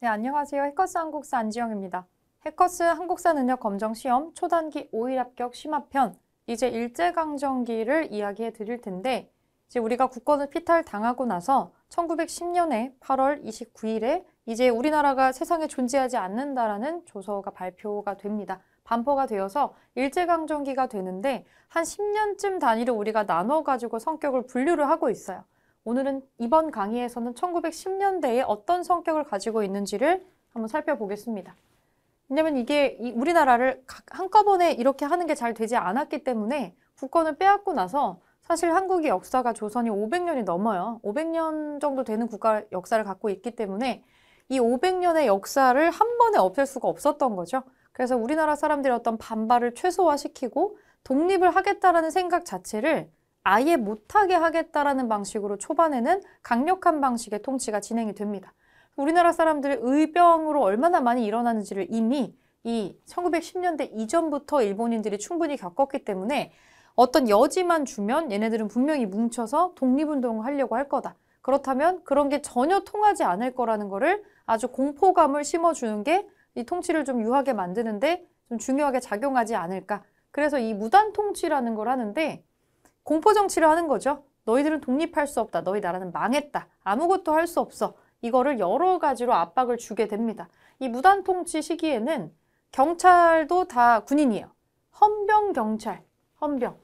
네, 안녕하세요. 해커스 한국사 안지영입니다. 해커스 한국사 능력 검정 시험 초단기 5일 합격 심화편 이제 일제강점기를 이야기해 드릴 텐데 이제 우리가 국권을 피탈당하고 나서 1910년에 8월 29일에 이제 우리나라가 세상에 존재하지 않는다라는 조서가 발표가 됩니다. 반포가 되어서 일제강점기가 되는데 한 10년쯤 단위로 우리가 나눠 가지고 성격을 분류를 하고 있어요. 오늘은 이번 강의에서는 1910년대에 어떤 성격을 가지고 있는지를 한번 살펴보겠습니다. 왜냐면 이게 우리나라를 한꺼번에 이렇게 하는 게 잘 되지 않았기 때문에 국권을 빼앗고 나서 사실 한국의 역사가 조선이 500년이 넘어요. 500년 정도 되는 국가 역사를 갖고 있기 때문에 이 500년의 역사를 한 번에 없앨 수가 없었던 거죠. 그래서 우리나라 사람들의 어떤 반발을 최소화시키고 독립을 하겠다라는 생각 자체를 아예 못하게 하겠다라는 방식으로 초반에는 강력한 방식의 통치가 진행이 됩니다. 우리나라 사람들의 의병으로 얼마나 많이 일어나는지를 이미 이 1910년대 이전부터 일본인들이 충분히 겪었기 때문에 어떤 여지만 주면 얘네들은 분명히 뭉쳐서 독립운동을 하려고 할 거다. 그렇다면 그런 게 전혀 통하지 않을 거라는 거를 아주 공포감을 심어주는 게 이 통치를 좀 유하게 만드는데 좀 중요하게 작용하지 않을까. 그래서 이 무단 통치라는 걸 하는데 공포 정치를 하는 거죠. 너희들은 독립할 수 없다. 너희 나라는 망했다. 아무것도 할 수 없어. 이거를 여러 가지로 압박을 주게 됩니다. 이 무단 통치 시기에는 경찰도 다 군인이에요. 헌병 경찰, 헌병.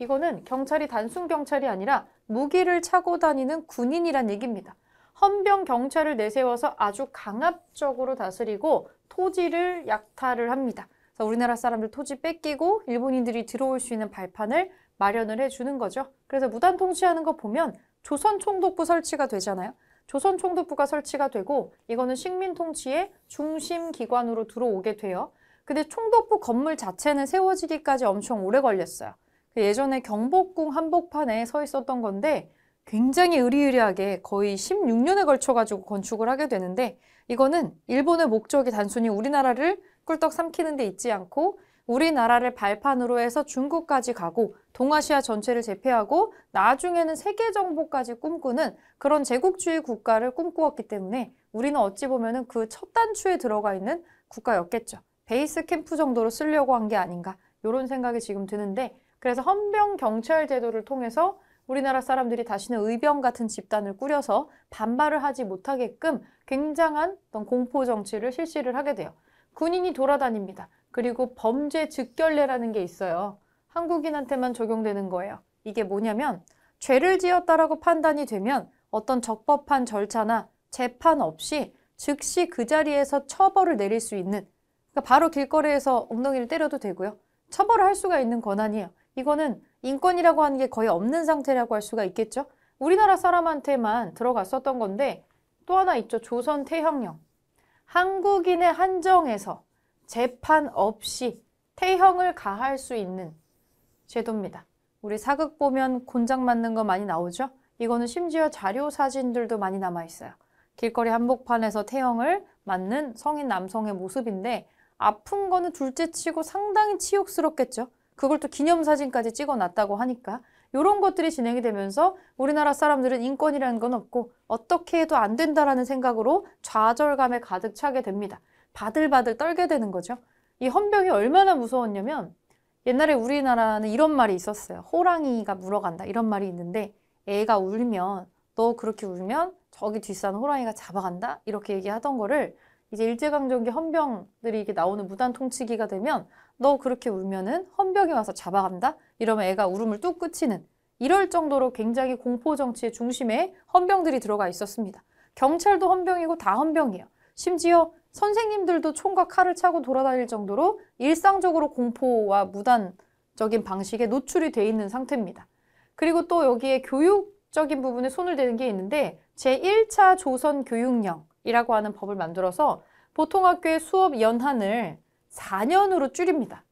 이거는 경찰이 단순 경찰이 아니라 무기를 차고 다니는 군인이란 얘기입니다. 헌병 경찰을 내세워서 아주 강압적으로 다스리고 토지를 약탈을 합니다. 우리나라 사람들 토지 뺏기고 일본인들이 들어올 수 있는 발판을 마련을 해주는 거죠. 그래서 무단 통치하는 거 보면 조선 총독부 설치가 되잖아요. 조선 총독부가 설치가 되고 이거는 식민 통치의 중심 기관으로 들어오게 돼요. 근데 총독부 건물 자체는 세워지기까지 엄청 오래 걸렸어요. 그 예전에 경복궁 한복판에 서 있었던 건데 굉장히 의리의리하게 거의 16년에 걸쳐가지고 건축을 하게 되는데 이거는 일본의 목적이 단순히 우리나라를 꿀떡 삼키는 데 있지 않고 우리나라를 발판으로 해서 중국까지 가고 동아시아 전체를 제패하고 나중에는 세계 정보까지 꿈꾸는 그런 제국주의 국가를 꿈꾸었기 때문에 우리는 어찌 보면은 그 첫 단추에 들어가 있는 국가였겠죠. 베이스 캠프 정도로 쓰려고 한 게 아닌가 이런 생각이 지금 드는데 그래서 헌병 경찰 제도를 통해서 우리나라 사람들이 다시는 의병 같은 집단을 꾸려서 반발을 하지 못하게끔 굉장한 어떤 공포 정치를 실시를 하게 돼요. 군인이 돌아다닙니다. 그리고 범죄 즉결례라는 게 있어요. 한국인한테만 적용되는 거예요. 이게 뭐냐면 죄를 지었다라고 판단이 되면 어떤 적법한 절차나 재판 없이 즉시 그 자리에서 처벌을 내릴 수 있는 그러니까 바로 길거리에서 엉덩이를 때려도 되고요. 처벌을 할 수가 있는 권한이에요. 이거는 인권이라고 하는 게 거의 없는 상태라고 할 수가 있겠죠. 우리나라 사람한테만 들어갔었던 건데 또 하나 있죠. 조선 태형령. 한국인의 한정에서 재판 없이 태형을 가할 수 있는 제도입니다. 우리 사극 보면 곤장 맞는 거 많이 나오죠? 이거는 심지어 자료 사진들도 많이 남아있어요. 길거리 한복판에서 태형을 맞는 성인 남성의 모습인데 아픈 거는 둘째치고 상당히 치욕스럽겠죠. 그걸 또 기념사진까지 찍어놨다고 하니까 이런 것들이 진행이 되면서 우리나라 사람들은 인권이라는 건 없고 어떻게 해도 안 된다라는 생각으로 좌절감에 가득 차게 됩니다. 바들바들 떨게 되는 거죠. 이 헌병이 얼마나 무서웠냐면 옛날에 우리나라는 이런 말이 있었어요. 호랑이가 물어간다 이런 말이 있는데 애가 울면 너 그렇게 울면 저기 뒷산 호랑이가 잡아간다 이렇게 얘기하던 거를 이제 일제강점기 헌병들이 이게 나오는 무단통치기가 되면 너 그렇게 울면은 헌병이 와서 잡아간다 이러면 애가 울음을 뚝 그치는 이럴 정도로 굉장히 공포 정치의 중심에 헌병들이 들어가 있었습니다. 경찰도 헌병이고 다 헌병이에요. 심지어 선생님들도 총과 칼을 차고 돌아다닐 정도로 일상적으로 공포와 무단적인 방식에 노출이 돼 있는 상태입니다. 그리고 또 여기에 교육적인 부분에 손을 대는 게 있는데 제1차 조선 교육령이라고 하는 법을 만들어서 보통 학교의 수업 연한을 4년으로 줄입니다.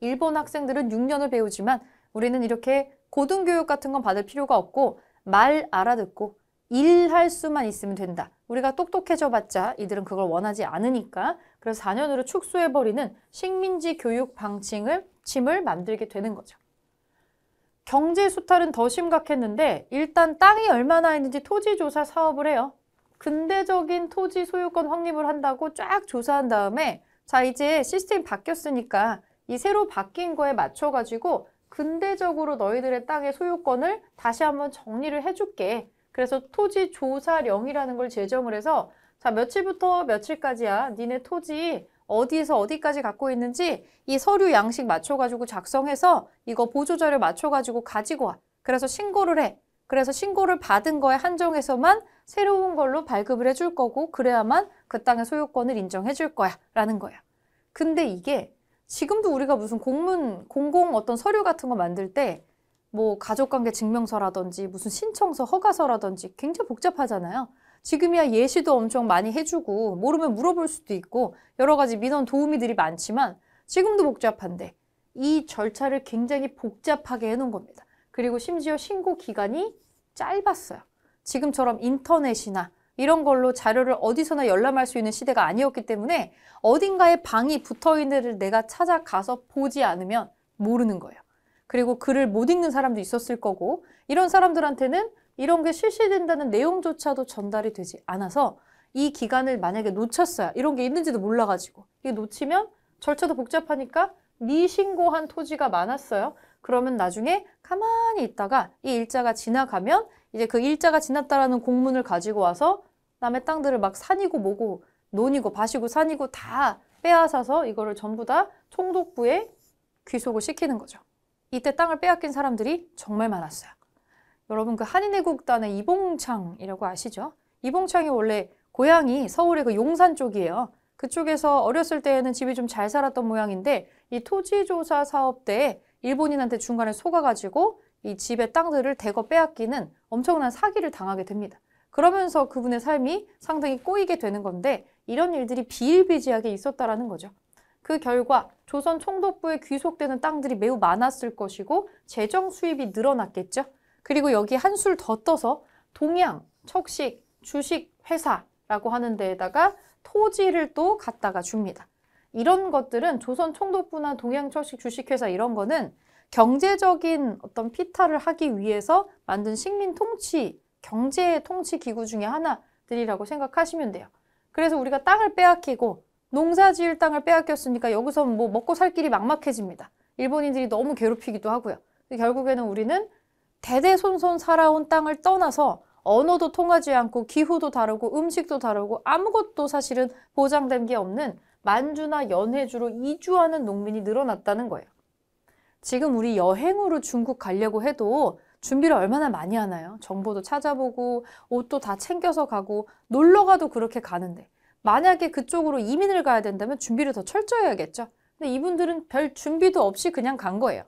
일본 학생들은 6년을 배우지만 우리는 이렇게 고등교육 같은 건 받을 필요가 없고 말 알아듣고 일할 수만 있으면 된다. 우리가 똑똑해져 봤자 이들은 그걸 원하지 않으니까 그래서 4년으로 축소해버리는 식민지 교육 방침을 침을 만들게 되는 거죠. 경제 수탈은 더 심각했는데 일단 땅이 얼마나 있는지 토지 조사 사업을 해요. 근대적인 토지 소유권 확립을 한다고 쫙 조사한 다음에 자 이제 시스템 바뀌었으니까 이 새로 바뀐 거에 맞춰가지고 근대적으로 너희들의 땅의 소유권을 다시 한번 정리를 해줄게. 그래서 토지 조사령이라는 걸 제정을 해서 자 며칠부터 며칠까지야 니네 토지 어디에서 어디까지 갖고 있는지 이 서류 양식 맞춰가지고 작성해서 이거 보조자료 맞춰가지고 가지고 와. 그래서 신고를 해. 그래서 신고를 받은 거에 한정해서만 새로운 걸로 발급을 해줄 거고 그래야만 그 땅의 소유권을 인정해 줄 거야 라는 거야. 근데 이게 지금도 우리가 무슨 공문, 공공 어떤 서류 같은 거 만들 때뭐 가족관계 증명서라든지 무슨 신청서, 허가서라든지 굉장히 복잡하잖아요. 지금이야 예시도 엄청 많이 해주고 모르면 물어볼 수도 있고 여러 가지 민원 도우미들이 많지만 지금도 복잡한데 이 절차를 굉장히 복잡하게 해놓은 겁니다. 그리고 심지어 신고 기간이 짧았어요. 지금처럼 인터넷이나 이런 걸로 자료를 어디서나 열람할 수 있는 시대가 아니었기 때문에 어딘가에 방이 붙어 있는 데를 내가 찾아가서 보지 않으면 모르는 거예요. 그리고 글을 못 읽는 사람도 있었을 거고 이런 사람들한테는 이런 게 실시된다는 내용조차도 전달이 되지 않아서 이 기간을 만약에 놓쳤어요. 이런 게 있는지도 몰라가지고 이게 놓치면 절차도 복잡하니까 미신고한 토지가 많았어요. 그러면 나중에 가만히 있다가 이 일자가 지나가면 이제 그 일자가 지났다라는 공문을 가지고 와서 남의 땅들을 막 산이고 뭐고 논이고 바시고 산이고 다 빼앗아서 이거를 전부 다 총독부에 귀속을 시키는 거죠. 이때 땅을 빼앗긴 사람들이 정말 많았어요. 여러분 그 한인애국단의 이봉창이라고 아시죠? 이봉창이 원래 고향이 서울의 그 용산 쪽이에요. 그쪽에서 어렸을 때에는 집이 좀 잘 살았던 모양인데 이 토지조사 사업 때 일본인한테 중간에 속아가지고 이 집의 땅들을 대거 빼앗기는 엄청난 사기를 당하게 됩니다. 그러면서 그분의 삶이 상당히 꼬이게 되는 건데 이런 일들이 비일비재하게 있었다라는 거죠. 그 결과 조선 총독부에 귀속되는 땅들이 매우 많았을 것이고 재정 수입이 늘어났겠죠. 그리고 여기 한술 더 떠서 동양, 척식, 주식, 회사라고 하는 데에다가 토지를 또 갖다가 줍니다. 이런 것들은 조선 총독부나 동양 척식 주식회사 이런 거는 경제적인 어떤 피탈을 하기 위해서 만든 식민 통치, 경제 통치 기구 중의 하나들이라고 생각하시면 돼요. 그래서 우리가 땅을 빼앗기고 농사 지을 땅을 빼앗겼으니까 여기서 뭐 먹고 살 길이 막막해집니다. 일본인들이 너무 괴롭히기도 하고요. 결국에는 우리는 대대손손 살아온 땅을 떠나서 언어도 통하지 않고 기후도 다르고 음식도 다르고 아무것도 사실은 보장된 게 없는 만주나 연해주로 이주하는 농민이 늘어났다는 거예요. 지금 우리 여행으로 중국 가려고 해도 준비를 얼마나 많이 하나요? 정보도 찾아보고 옷도 다 챙겨서 가고 놀러 가도 그렇게 가는데 만약에 그쪽으로 이민을 가야 된다면 준비를 더 철저히 해야겠죠. 근데 이분들은 별 준비도 없이 그냥 간 거예요.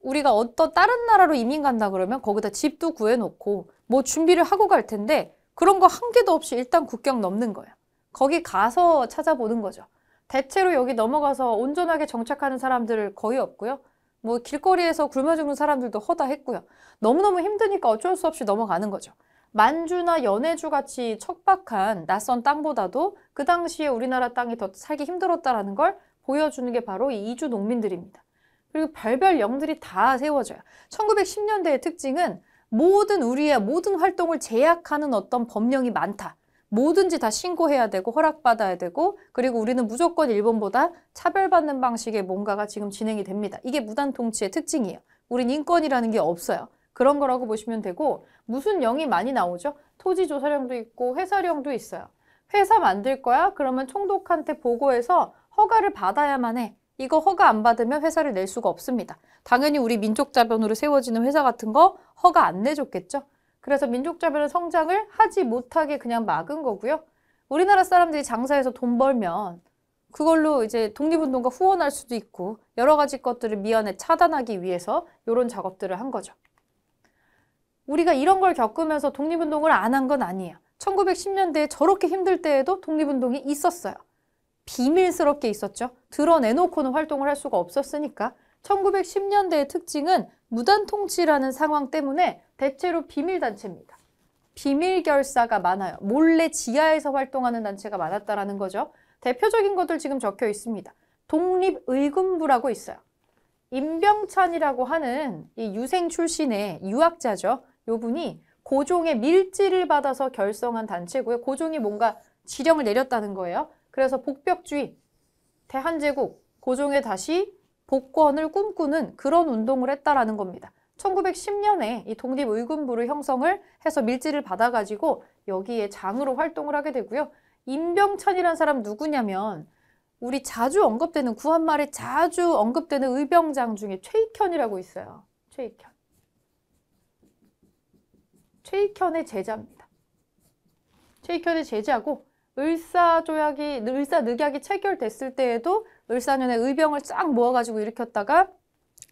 우리가 어떤 다른 나라로 이민 간다 그러면 거기다 집도 구해놓고 뭐 준비를 하고 갈 텐데 그런 거 한 개도 없이 일단 국경 넘는 거예요. 거기 가서 찾아보는 거죠. 대체로 여기 넘어가서 온전하게 정착하는 사람들 을 거의 없고요. 뭐 길거리에서 굶어 죽는 사람들도 허다했고요. 너무너무 힘드니까 어쩔 수 없이 넘어가는 거죠. 만주나 연해주 같이 척박한 낯선 땅보다도 그 당시에 우리나라 땅이 더 살기 힘들었다라는 걸 보여주는 게 바로 이 이주 농민들입니다. 그리고 별별 영들이 다 세워져요. 1910년대의 특징은 모든 우리의 모든 활동을 제약하는 어떤 법령이 많다. 뭐든지 다 신고해야 되고 허락받아야 되고 그리고 우리는 무조건 일본보다 차별받는 방식의 뭔가가 지금 진행이 됩니다. 이게 무단통치의 특징이에요. 우린 인권이라는 게 없어요. 그런 거라고 보시면 되고 무슨 영이 많이 나오죠? 토지조사령도 있고 회사령도 있어요. 회사 만들 거야? 그러면 총독한테 보고해서 허가를 받아야만 해. 이거 허가 안 받으면 회사를 낼 수가 없습니다. 당연히 우리 민족자변으로 세워지는 회사 같은 거 허가 안 내줬겠죠? 그래서 민족자변은 성장을 하지 못하게 그냥 막은 거고요. 우리나라 사람들이 장사해서 돈 벌면 그걸로 이제 독립운동가 후원할 수도 있고 여러 가지 것들을 미연에 차단하기 위해서 이런 작업들을 한 거죠. 우리가 이런 걸 겪으면서 독립운동을 안 한 건 아니에요. 1910년대에 저렇게 힘들 때에도 독립운동이 있었어요. 비밀스럽게 있었죠. 드러내놓고는 활동을 할 수가 없었으니까. 1910년대의 특징은 무단통치라는 상황 때문에 대체로 비밀단체입니다. 비밀결사가 많아요. 몰래 지하에서 활동하는 단체가 많았다라는 거죠. 대표적인 것들 지금 적혀 있습니다. 독립의군부라고 있어요. 임병찬이라고 하는 이 유생 출신의 유학자죠. 요 분이 고종의 밀지를 받아서 결성한 단체고요. 고종이 뭔가 지령을 내렸다는 거예요. 그래서 복벽주의, 대한제국, 고종의 다시 복권을 꿈꾸는 그런 운동을 했다라는 겁니다. 1910년에 이 독립의군부를 형성을 해서 밀지를 받아가지고 여기에 장으로 활동을 하게 되고요. 임병찬이라는 사람 누구냐면 우리 자주 언급되는 구한말에 자주 언급되는 의병장 중에 최익현이라고 있어요. 최익현. 최익현의 제자입니다. 최익현의 제자고 을사조약이 을사늑약이 체결됐을 때에도 을사년의 의병을 쫙 모아가지고 일으켰다가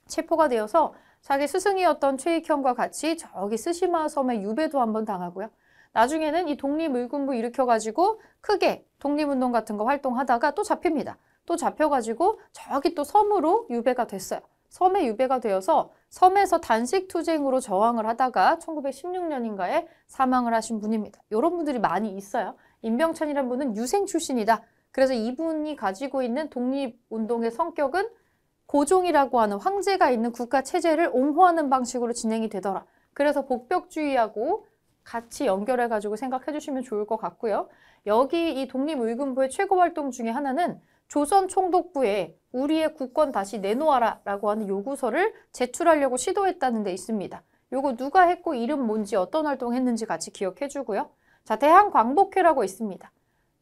체포가 되어서 자기 스승이었던 최익현과 같이 저기 스시마 섬에 유배도 한번 당하고요. 나중에는 이 독립의군부 일으켜가지고 크게 독립운동 같은 거 활동하다가 또 잡힙니다. 또 잡혀가지고 저기 또 섬으로 유배가 됐어요. 섬에 유배가 되어서 섬에서 단식 투쟁으로 저항을 하다가 1916년인가에 사망을 하신 분입니다. 이런 분들이 많이 있어요. 임병찬이란 분은 유생 출신이다. 그래서 이분이 가지고 있는 독립운동의 성격은 고종이라고 하는 황제가 있는 국가 체제를 옹호하는 방식으로 진행이 되더라. 그래서 복벽주의하고 같이 연결해 가지고 생각해 주시면 좋을 것 같고요. 여기 이 독립의군부의 최고 활동 중에 하나는 조선 총독부에 우리의 국권 다시 내놓아라 라고 하는 요구서를 제출하려고 시도했다는 데 있습니다. 요거 누가 했고 이름 뭔지 어떤 활동 했는지 같이 기억해 주고요. 자, 대한광복회라고 있습니다.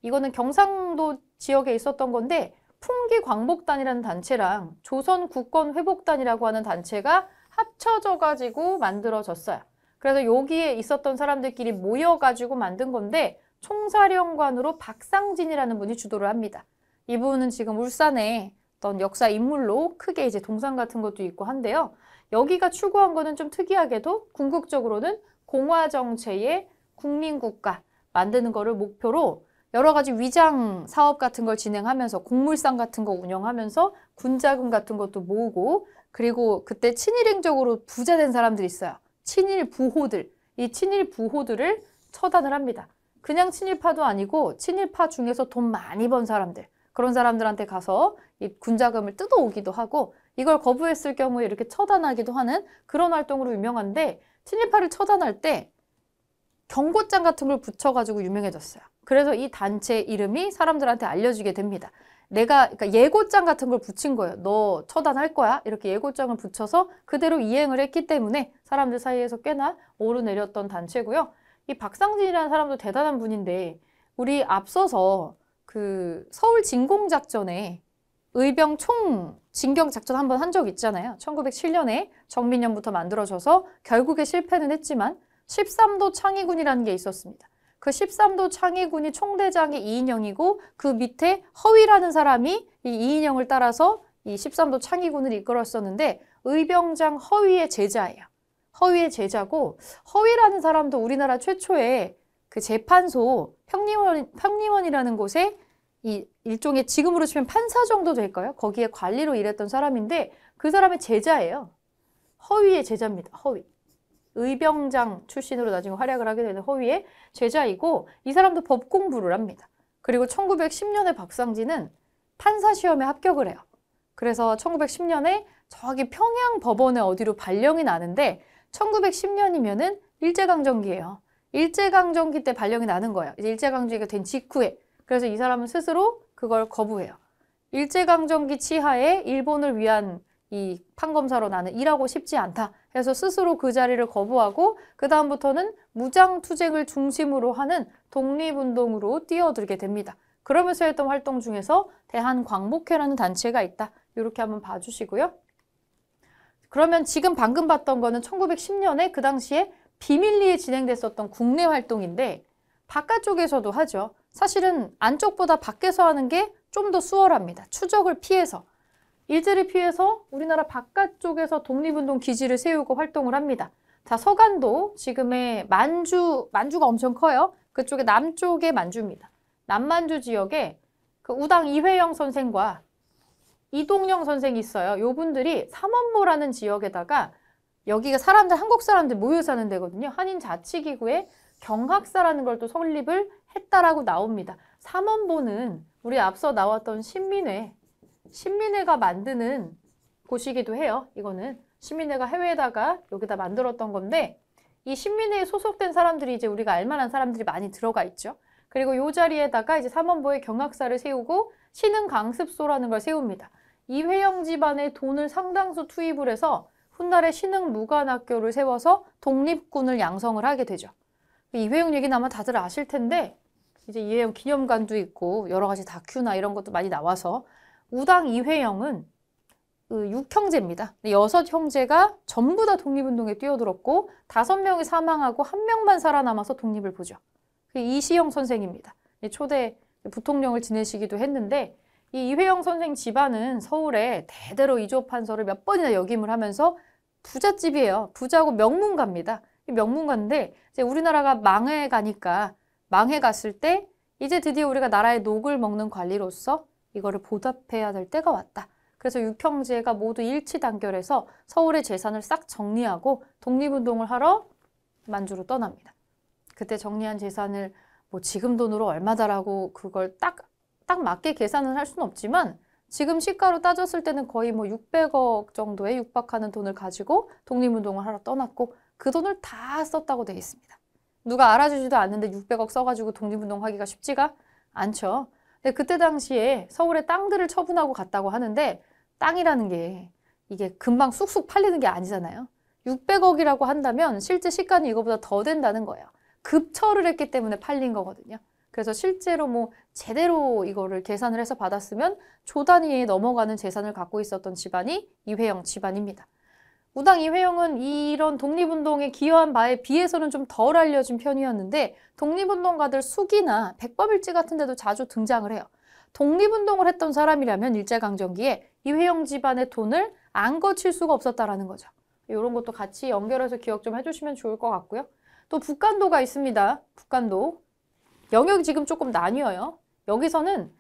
이거는 경상도 지역에 있었던 건데 풍기광복단이라는 단체랑 조선국권회복단이라고 하는 단체가 합쳐져 가지고 만들어졌어요. 그래서 여기에 있었던 사람들끼리 모여가지고 만든 건데 총사령관으로 박상진이라는 분이 주도를 합니다. 이분은 지금 울산에 어떤 역사 인물로 크게 이제 동상 같은 것도 있고 한데요. 여기가 추구한 거는 좀 특이하게도 궁극적으로는 공화 정체의 국민국가 만드는 거를 목표로 여러 가지 위장 사업 같은 걸 진행하면서 공물상 같은 거 운영하면서 군자금 같은 것도 모으고 그리고 그때 친일행적으로 부자 된 사람들이 있어요. 친일 부호들. 이 친일 부호들을 처단을 합니다. 그냥 친일파도 아니고 친일파 중에서 돈 많이 번 사람들. 그런 사람들한테 가서 이 군자금을 뜯어오기도 하고 이걸 거부했을 경우에 이렇게 처단하기도 하는 그런 활동으로 유명한데 친일파를 처단할 때 경고장 같은 걸 붙여가지고 유명해졌어요. 그래서 이 단체 이름이 사람들한테 알려지게 됩니다. 내가 그러니까 예고장 같은 걸 붙인 거예요. 너 처단할 거야. 이렇게 예고장을 붙여서 그대로 이행을 했기 때문에 사람들 사이에서 꽤나 오르내렸던 단체고요. 이 박상진이라는 사람도 대단한 분인데 우리 앞서서 그 서울 진공 작전에 의병 총 진경 작전 한번 한 적 있잖아요. 1907년에 정민년부터 만들어져서 결국에 실패는 했지만 13도 창의군이라는 게 있었습니다. 그 13도 창의군이 총대장이 이인영이고 그 밑에 허위라는 사람이 이 이인영을 따라서 이 13도 창의군을 이끌었었는데 의병장 허위의 제자예요. 허위의 제자고 허위라는 사람도 우리나라 최초의 그 재판소 평림원, 평림원이라는 곳에 이 일종의 지금으로 치면 판사 정도 될까요? 거기에 관리로 일했던 사람인데 그 사람의 제자예요. 허위의 제자입니다. 허위. 의병장 출신으로 나중에 활약을 하게 되는 허위의 제자이고 이 사람도 법 공부를 합니다. 그리고 1910년에 박상진은 판사 시험에 합격을 해요. 그래서 1910년에 저기 평양 법원에 어디로 발령이 나는데 1910년이면은 일제강점기예요. 일제강점기 때 발령이 나는 거야. 이제 일제강점기가 된 직후에. 그래서 이 사람은 스스로 그걸 거부해요. 일제강점기 치하에 일본을 위한 이 판검사로 나는 일하고 싶지 않다. 해서 스스로 그 자리를 거부하고 그 다음부터는 무장투쟁을 중심으로 하는 독립운동으로 뛰어들게 됩니다. 그러면서 했던 활동 중에서 대한광복회라는 단체가 있다. 이렇게 한번 봐주시고요. 그러면 지금 방금 봤던 거는 1910년에 그 당시에 비밀리에 진행됐었던 국내 활동인데 바깥쪽에서도 하죠. 사실은 안쪽보다 밖에서 하는 게 좀 더 수월합니다. 추적을 피해서 일제를 피해서 우리나라 바깥쪽에서 독립운동 기지를 세우고 활동을 합니다. 자, 서간도 지금의 만주, 만주가 엄청 커요. 그쪽에 남쪽의 만주입니다. 남만주 지역에 그 우당 이회영 선생과 이동영 선생이 있어요. 요 분들이 삼원모라는 지역에다가 여기가 사람들 한국 사람들 모여 사는 데거든요. 한인 자치기구에 경학사라는 걸 또 설립을 했다라고 나옵니다. 삼원보는 우리 앞서 나왔던 신민회, 신민회가 만드는 곳이기도 해요. 이거는 신민회가 해외에다가 여기다 만들었던 건데 이 신민회에 소속된 사람들이 이제 우리가 알만한 사람들이 많이 들어가 있죠. 그리고 이 자리에다가 이제 삼원보의 경학사를 세우고 신흥 강습소라는 걸 세웁니다. 이회영 집안의 돈을 상당수 투입을 해서 훗날에 신흥 무관학교를 세워서 독립군을 양성을 하게 되죠. 이회용 얘기는 아마 다들 아실 텐데 이제 이회용 기념관도 있고 여러 가지 다큐나 이런 것도 많이 나와서 우당 이회영은 그형제입니다 여섯 형제가 전부 다 독립운동에 뛰어들었고 다섯 명이 사망하고 한 명만 살아남아서 독립을 보죠. 이시영 선생입니다. 초대 부통령을 지내시기도 했는데 이 이회영 선생 집안은 서울에 대대로 이조 판서를 몇 번이나 역임을 하면서 부잣집이에요. 부자고 명문가입니다. 명문가인데 이제 우리나라가 망해가니까 망해갔을 때 이제 드디어 우리가 나라의 녹을 먹는 관리로서 이거를 보답해야 될 때가 왔다. 그래서 육형제가 모두 일치 단결해서 서울의 재산을 싹 정리하고 독립운동을 하러 만주로 떠납니다. 그때 정리한 재산을 뭐 지금 돈으로 얼마다라고 그걸 딱, 딱 맞게 계산을 할 수는 없지만 지금 시가로 따졌을 때는 거의 뭐 600억 정도에 육박하는 돈을 가지고 독립운동을 하러 떠났고 그 돈을 다 썼다고 되어 있습니다. 누가 알아주지도 않는데 600억 써가지고 독립운동 하기가 쉽지가 않죠. 근데 그때 당시에 서울에 땅들을 처분하고 갔다고 하는데 땅이라는 게 이게 금방 쑥쑥 팔리는 게 아니잖아요. 600억이라고 한다면 실제 시가는 이거보다 더 된다는 거예요. 급처를 했기 때문에 팔린 거거든요. 그래서 실제로 뭐 제대로 이거를 계산을 해서 받았으면 조 단위에 넘어가는 재산을 갖고 있었던 집안이 이회영 집안입니다. 무당 이회영은 이런 독립운동에 기여한 바에 비해서는 좀 덜 알려진 편이었는데 독립운동가들 숙이나 백법일지 같은 데도 자주 등장을 해요. 독립운동을 했던 사람이라면 일제강점기에 이회영 집안의 돈을 안 거칠 수가 없었다라는 거죠. 이런 것도 같이 연결해서 기억 좀 해주시면 좋을 것 같고요. 또 북간도가 있습니다. 북간도. 영역이 지금 조금 나뉘어요. 여기서는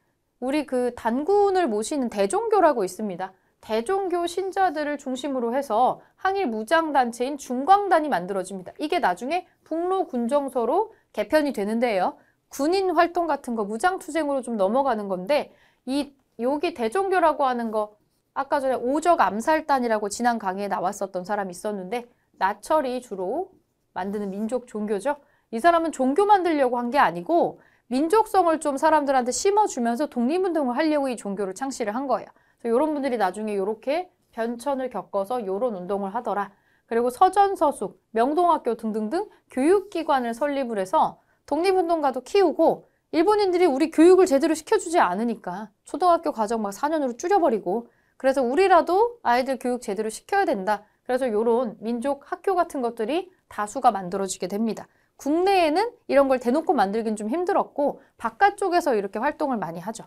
우리 그 단군을 모시는 대종교라고 있습니다. 대종교 신자들을 중심으로 해서 항일 무장단체인 중광단이 만들어집니다. 이게 나중에 북로군정서로 개편이 되는데요. 군인 활동 같은 거 무장투쟁으로 좀 넘어가는 건데 이 여기 대종교라고 하는 거 아까 전에 오적 암살단이라고 지난 강의에 나왔었던 사람이 있었는데 나철이 주로 만드는 민족 종교죠. 이 사람은 종교 만들려고 한 게 아니고 민족성을 좀 사람들한테 심어주면서 독립운동을 하려고 이 종교를 창시를 한 거예요. 그래서 이런 분들이 나중에 이렇게 변천을 겪어서 이런 운동을 하더라. 그리고 서전서숙, 명동학교 등등등 교육기관을 설립을 해서 독립운동가도 키우고 일본인들이 우리 교육을 제대로 시켜주지 않으니까 초등학교 과정 막 4년으로 줄여버리고 그래서 우리라도 아이들 교육 제대로 시켜야 된다. 그래서 이런 민족 학교 같은 것들이 다수가 만들어지게 됩니다. 국내에는 이런 걸 대놓고 만들긴 좀 힘들었고 바깥쪽에서 이렇게 활동을 많이 하죠.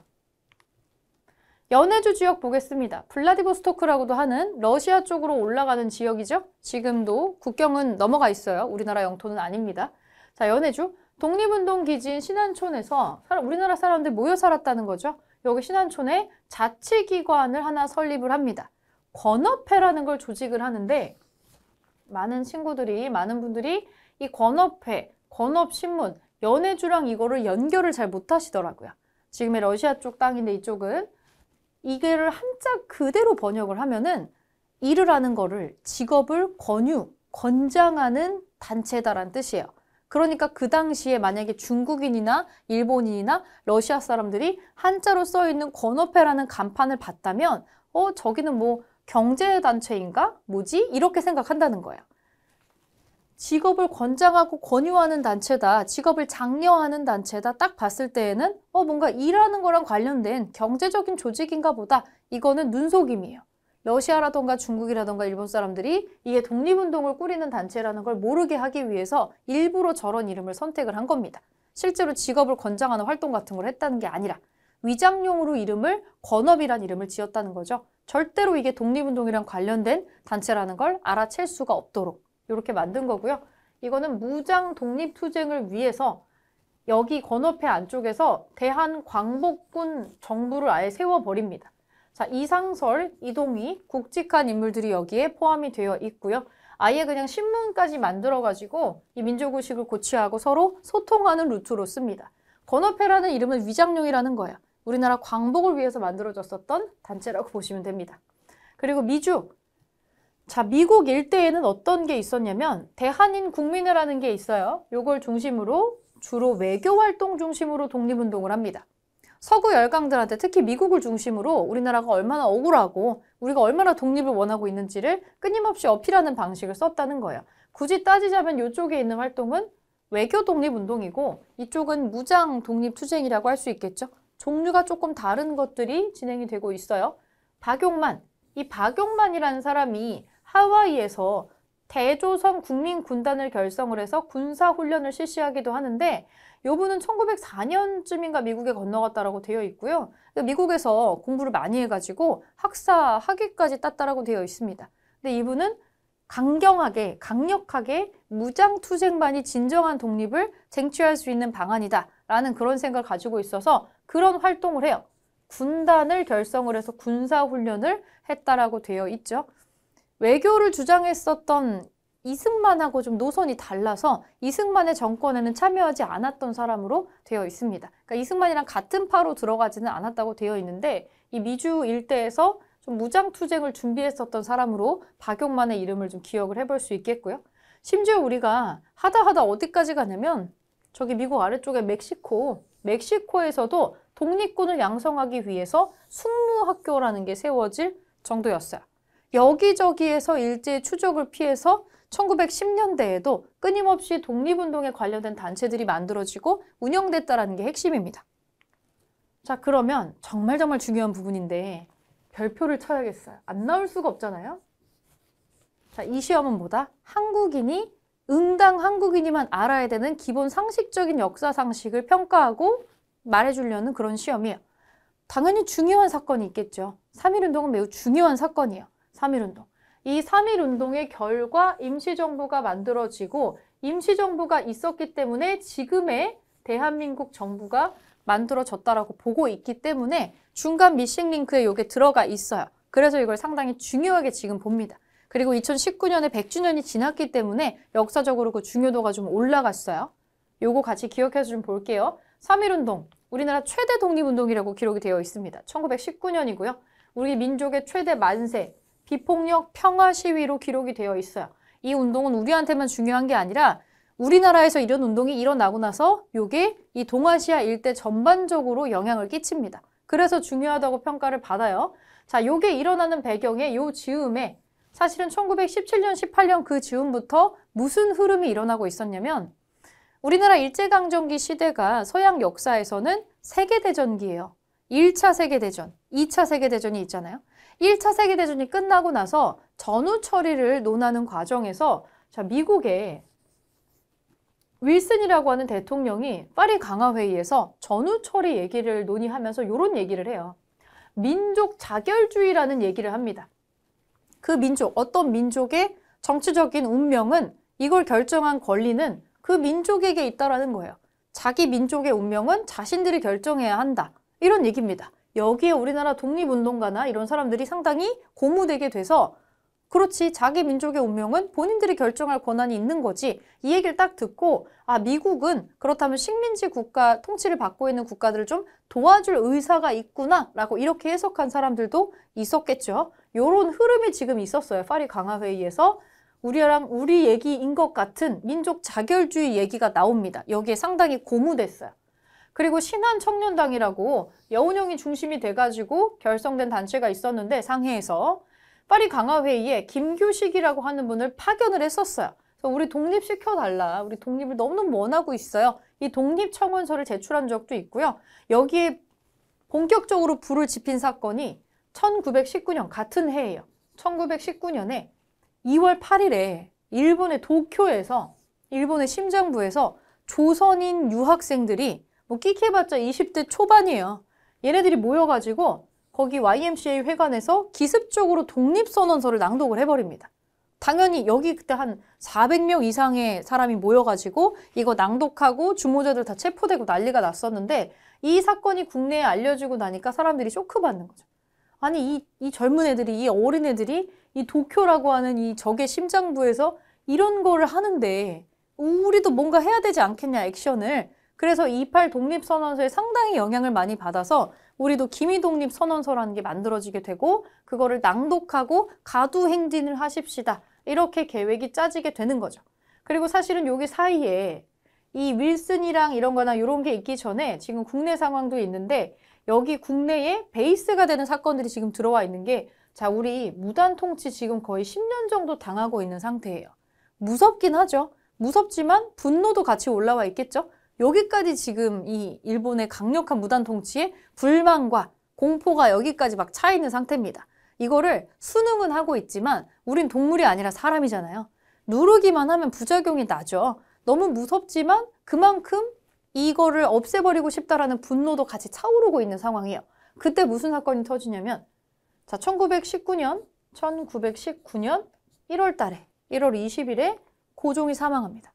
연해주 지역 보겠습니다. 블라디보스토크라고도 하는 러시아 쪽으로 올라가는 지역이죠. 지금도 국경은 넘어가 있어요. 우리나라 영토는 아닙니다. 자, 연해주 독립운동 기지인 신안촌에서 우리나라 사람들 모여 살았다는 거죠. 여기 신안촌에 자치기관을 하나 설립을 합니다. 권업회라는 걸 조직을 하는데 많은 친구들이, 많은 분들이 이 권업회, 권업신문, 연해주랑 이거를 연결을 잘 못하시더라고요. 지금의 러시아 쪽 땅인데 이쪽은 이거를 한자 그대로 번역을 하면은 일을 하는 거를 직업을 권유, 권장하는 단체다란 뜻이에요. 그러니까 그 당시에 만약에 중국인이나 일본인이나 러시아 사람들이 한자로 써 있는 권업회라는 간판을 봤다면 어 저기는 뭐 경제단체인가? 뭐지? 이렇게 생각한다는 거예요. 직업을 권장하고 권유하는 단체다, 직업을 장려하는 단체다 딱 봤을 때에는 어 뭔가 일하는 거랑 관련된 경제적인 조직인가 보다 이거는 눈속임이에요. 러시아라던가 중국이라던가 일본 사람들이 이게 독립운동을 꾸리는 단체라는 걸 모르게 하기 위해서 일부러 저런 이름을 선택을 한 겁니다. 실제로 직업을 권장하는 활동 같은 걸 했다는 게 아니라 위장용으로 이름을 권업이란 이름을 지었다는 거죠. 절대로 이게 독립운동이랑 관련된 단체라는 걸 알아챌 수가 없도록 이렇게 만든 거고요. 이거는 무장 독립투쟁을 위해서 여기 건너편 안쪽에서 대한광복군 정부를 아예 세워버립니다. 자, 이상설, 이동희, 국직한 인물들이 여기에 포함이 되어 있고요. 아예 그냥 신문까지 만들어가지고 이 민족의식을 고취하고 서로 소통하는 루트로 씁니다. 건어패라는 이름은 위장룡이라는 거예요 우리나라 광복을 위해서 만들어졌었던 단체라고 보시면 됩니다. 그리고 미주, 자, 미국 일대에는 어떤 게 있었냐면 대한인 국민회라는 게 있어요. 요걸 중심으로 주로 외교 활동 중심으로 독립운동을 합니다. 서구 열강들한테 특히 미국을 중심으로 우리나라가 얼마나 억울하고 우리가 얼마나 독립을 원하고 있는지를 끊임없이 어필하는 방식을 썼다는 거예요. 굳이 따지자면 이쪽에 있는 활동은 외교 독립운동이고 이쪽은 무장 독립투쟁이라고 할 수 있겠죠. 종류가 조금 다른 것들이 진행이 되고 있어요. 박용만, 이 박용만이라는 사람이 하와이에서 대조선 국민군단을 결성을 해서 군사훈련을 실시하기도 하는데 요 분은 1904년쯤인가 미국에 건너갔다라고 되어 있고요. 그러니까 미국에서 공부를 많이 해가지고 학사 학위까지 땄다라고 되어 있습니다. 근데 이분은 강경하게 강력하게 무장투쟁만이 진정한 독립을 쟁취할 수 있는 방안이다 라는 그런 생각을 가지고 있어서 그런 활동을 해요. 군단을 결성을 해서 군사훈련을 했다라고 되어 있죠. 외교를 주장했었던 이승만하고 좀 노선이 달라서 이승만의 정권에는 참여하지 않았던 사람으로 되어 있습니다. 그러니까 이승만이랑 같은 파로 들어가지는 않았다고 되어 있는데 이 미주 일대에서 좀 무장투쟁을 준비했었던 사람으로 박용만의 이름을 좀 기억을 해볼 수 있겠고요. 심지어 우리가 하다 하다 어디까지 가냐면 저기 미국 아래쪽에 멕시코, 멕시코에서도 독립군을 양성하기 위해서 숙무학교라는 게 세워질 정도였어요. 여기저기에서 일제의 추적을 피해서 1910년대에도 끊임없이 독립운동에 관련된 단체들이 만들어지고 운영됐다는 게 핵심입니다. 자 그러면 정말 정말 중요한 부분인데 별표를 쳐야겠어요. 안 나올 수가 없잖아요. 자, 이 시험은 뭐다? 한국인이 응당 한국인이만 알아야 되는 기본 상식적인 역사 상식을 평가하고 말해주려는 그런 시험이에요. 당연히 중요한 사건이 있겠죠. 3.1운동은 매우 중요한 사건이에요. 3.1운동. 이 3.1운동의 결과 임시정부가 만들어지고 임시정부가 있었기 때문에 지금의 대한민국 정부가 만들어졌다라고 보고 있기 때문에 중간 미싱 링크에 이게 들어가 있어요. 그래서 이걸 상당히 중요하게 지금 봅니다. 그리고 2019년에 100주년이 지났기 때문에 역사적으로 그 중요도가 좀 올라갔어요. 요거 같이 기억해서 좀 볼게요. 3.1운동, 우리나라 최대 독립운동이라고 기록이 되어 있습니다. 1919년이고요. 우리 민족의 최대 만세, 비폭력 평화 시위로 기록이 되어 있어요. 이 운동은 우리한테만 중요한 게 아니라 우리나라에서 이런 운동이 일어나고 나서 요게 이 동아시아 일대 전반적으로 영향을 끼칩니다. 그래서 중요하다고 평가를 받아요. 자, 요게 일어나는 배경에 요지음에 사실은 1917년, 18년 그지음부터 무슨 흐름이 일어나고 있었냐면 우리나라 일제강점기 시대가 서양 역사에서는 세계대전기예요. 1차 세계대전, 2차 세계대전이 있잖아요. 1차 세계대전이 끝나고 나서 전후 처리를 논하는 과정에서 자, 미국의 윌슨이라고 하는 대통령이 파리 강화 회의에서 전후 처리 얘기를 논의하면서 이런 얘기를 해요. 민족 자결주의라는 얘기를 합니다. 그 민족, 어떤 민족의 정치적인 운명은 이걸 결정한 권리는 그 민족에게 있다라는 거예요. 자기 민족의 운명은 자신들이 결정해야 한다. 이런 얘기입니다. 여기에 우리나라 독립운동가나 이런 사람들이 상당히 고무되게 돼서 그렇지 자기 민족의 운명은 본인들이 결정할 권한이 있는 거지 이 얘기를 딱 듣고 아 미국은 그렇다면 식민지 국가 통치를 받고 있는 국가들을 좀 도와줄 의사가 있구나 라고 이렇게 해석한 사람들도 있었겠죠 요런 흐름이 지금 있었어요 파리 강화회의에서 우리랑 우리 얘기인 것 같은 민족 자결주의 얘기가 나옵니다. 여기에 상당히 고무됐어요. 그리고 신한 청년당이라고 여운형이 중심이 돼가지고 결성된 단체가 있었는데 상해에서 파리 강화회의에 김규식이라고 하는 분을 파견을 했었어요. 그래서 우리 독립시켜달라. 우리 독립을 너무너무 원하고 있어요. 이 독립청원서를 제출한 적도 있고요. 여기에 본격적으로 불을 지핀 사건이 1919년 같은 해예요. 1919년에 2월 8일에 일본의 도쿄에서 일본의 심장부에서 조선인 유학생들이 뭐 끼키해봤자 20대 초반이에요. 얘네들이 모여가지고 거기 YMCA 회관에서 기습적으로 독립선언서를 낭독을 해버립니다. 당연히 여기 그때 한 400명 이상의 사람이 모여가지고 이거 낭독하고 주모자들 다 체포되고 난리가 났었는데 이 사건이 국내에 알려지고 나니까 사람들이 쇼크받는 거죠. 아니 이, 이 젊은 애들이 이 어린 애들이 이 도쿄라고 하는 이 적의 심장부에서 이런 거를 하는데 우리도 뭔가 해야 되지 않겠냐 액션을 그래서 28 독립선언서에 상당히 영향을 많이 받아서 우리도 기미독립선언서라는 게 만들어지게 되고 그거를 낭독하고 가두행진을 하십시다. 이렇게 계획이 짜지게 되는 거죠. 그리고 사실은 여기 사이에 이 윌슨이랑 이런 거나 이런 게 있기 전에 지금 국내 상황도 있는데 여기 국내에 베이스가 되는 사건들이 지금 들어와 있는 게 자, 우리 무단 통치 지금 거의 10년 정도 당하고 있는 상태예요. 무섭긴 하죠. 무섭지만 분노도 같이 올라와 있겠죠. 여기까지 지금 이 일본의 강력한 무단 통치에 불만과 공포가 여기까지 막 차 있는 상태입니다. 이거를 수능은 하고 있지만 우린 동물이 아니라 사람이잖아요. 누르기만 하면 부작용이 나죠. 너무 무섭지만 그만큼 이거를 없애버리고 싶다라는 분노도 같이 차오르고 있는 상황이에요. 그때 무슨 사건이 터지냐면 자 1919년, 1919년 1월 달에 1월 20일에 고종이 사망합니다.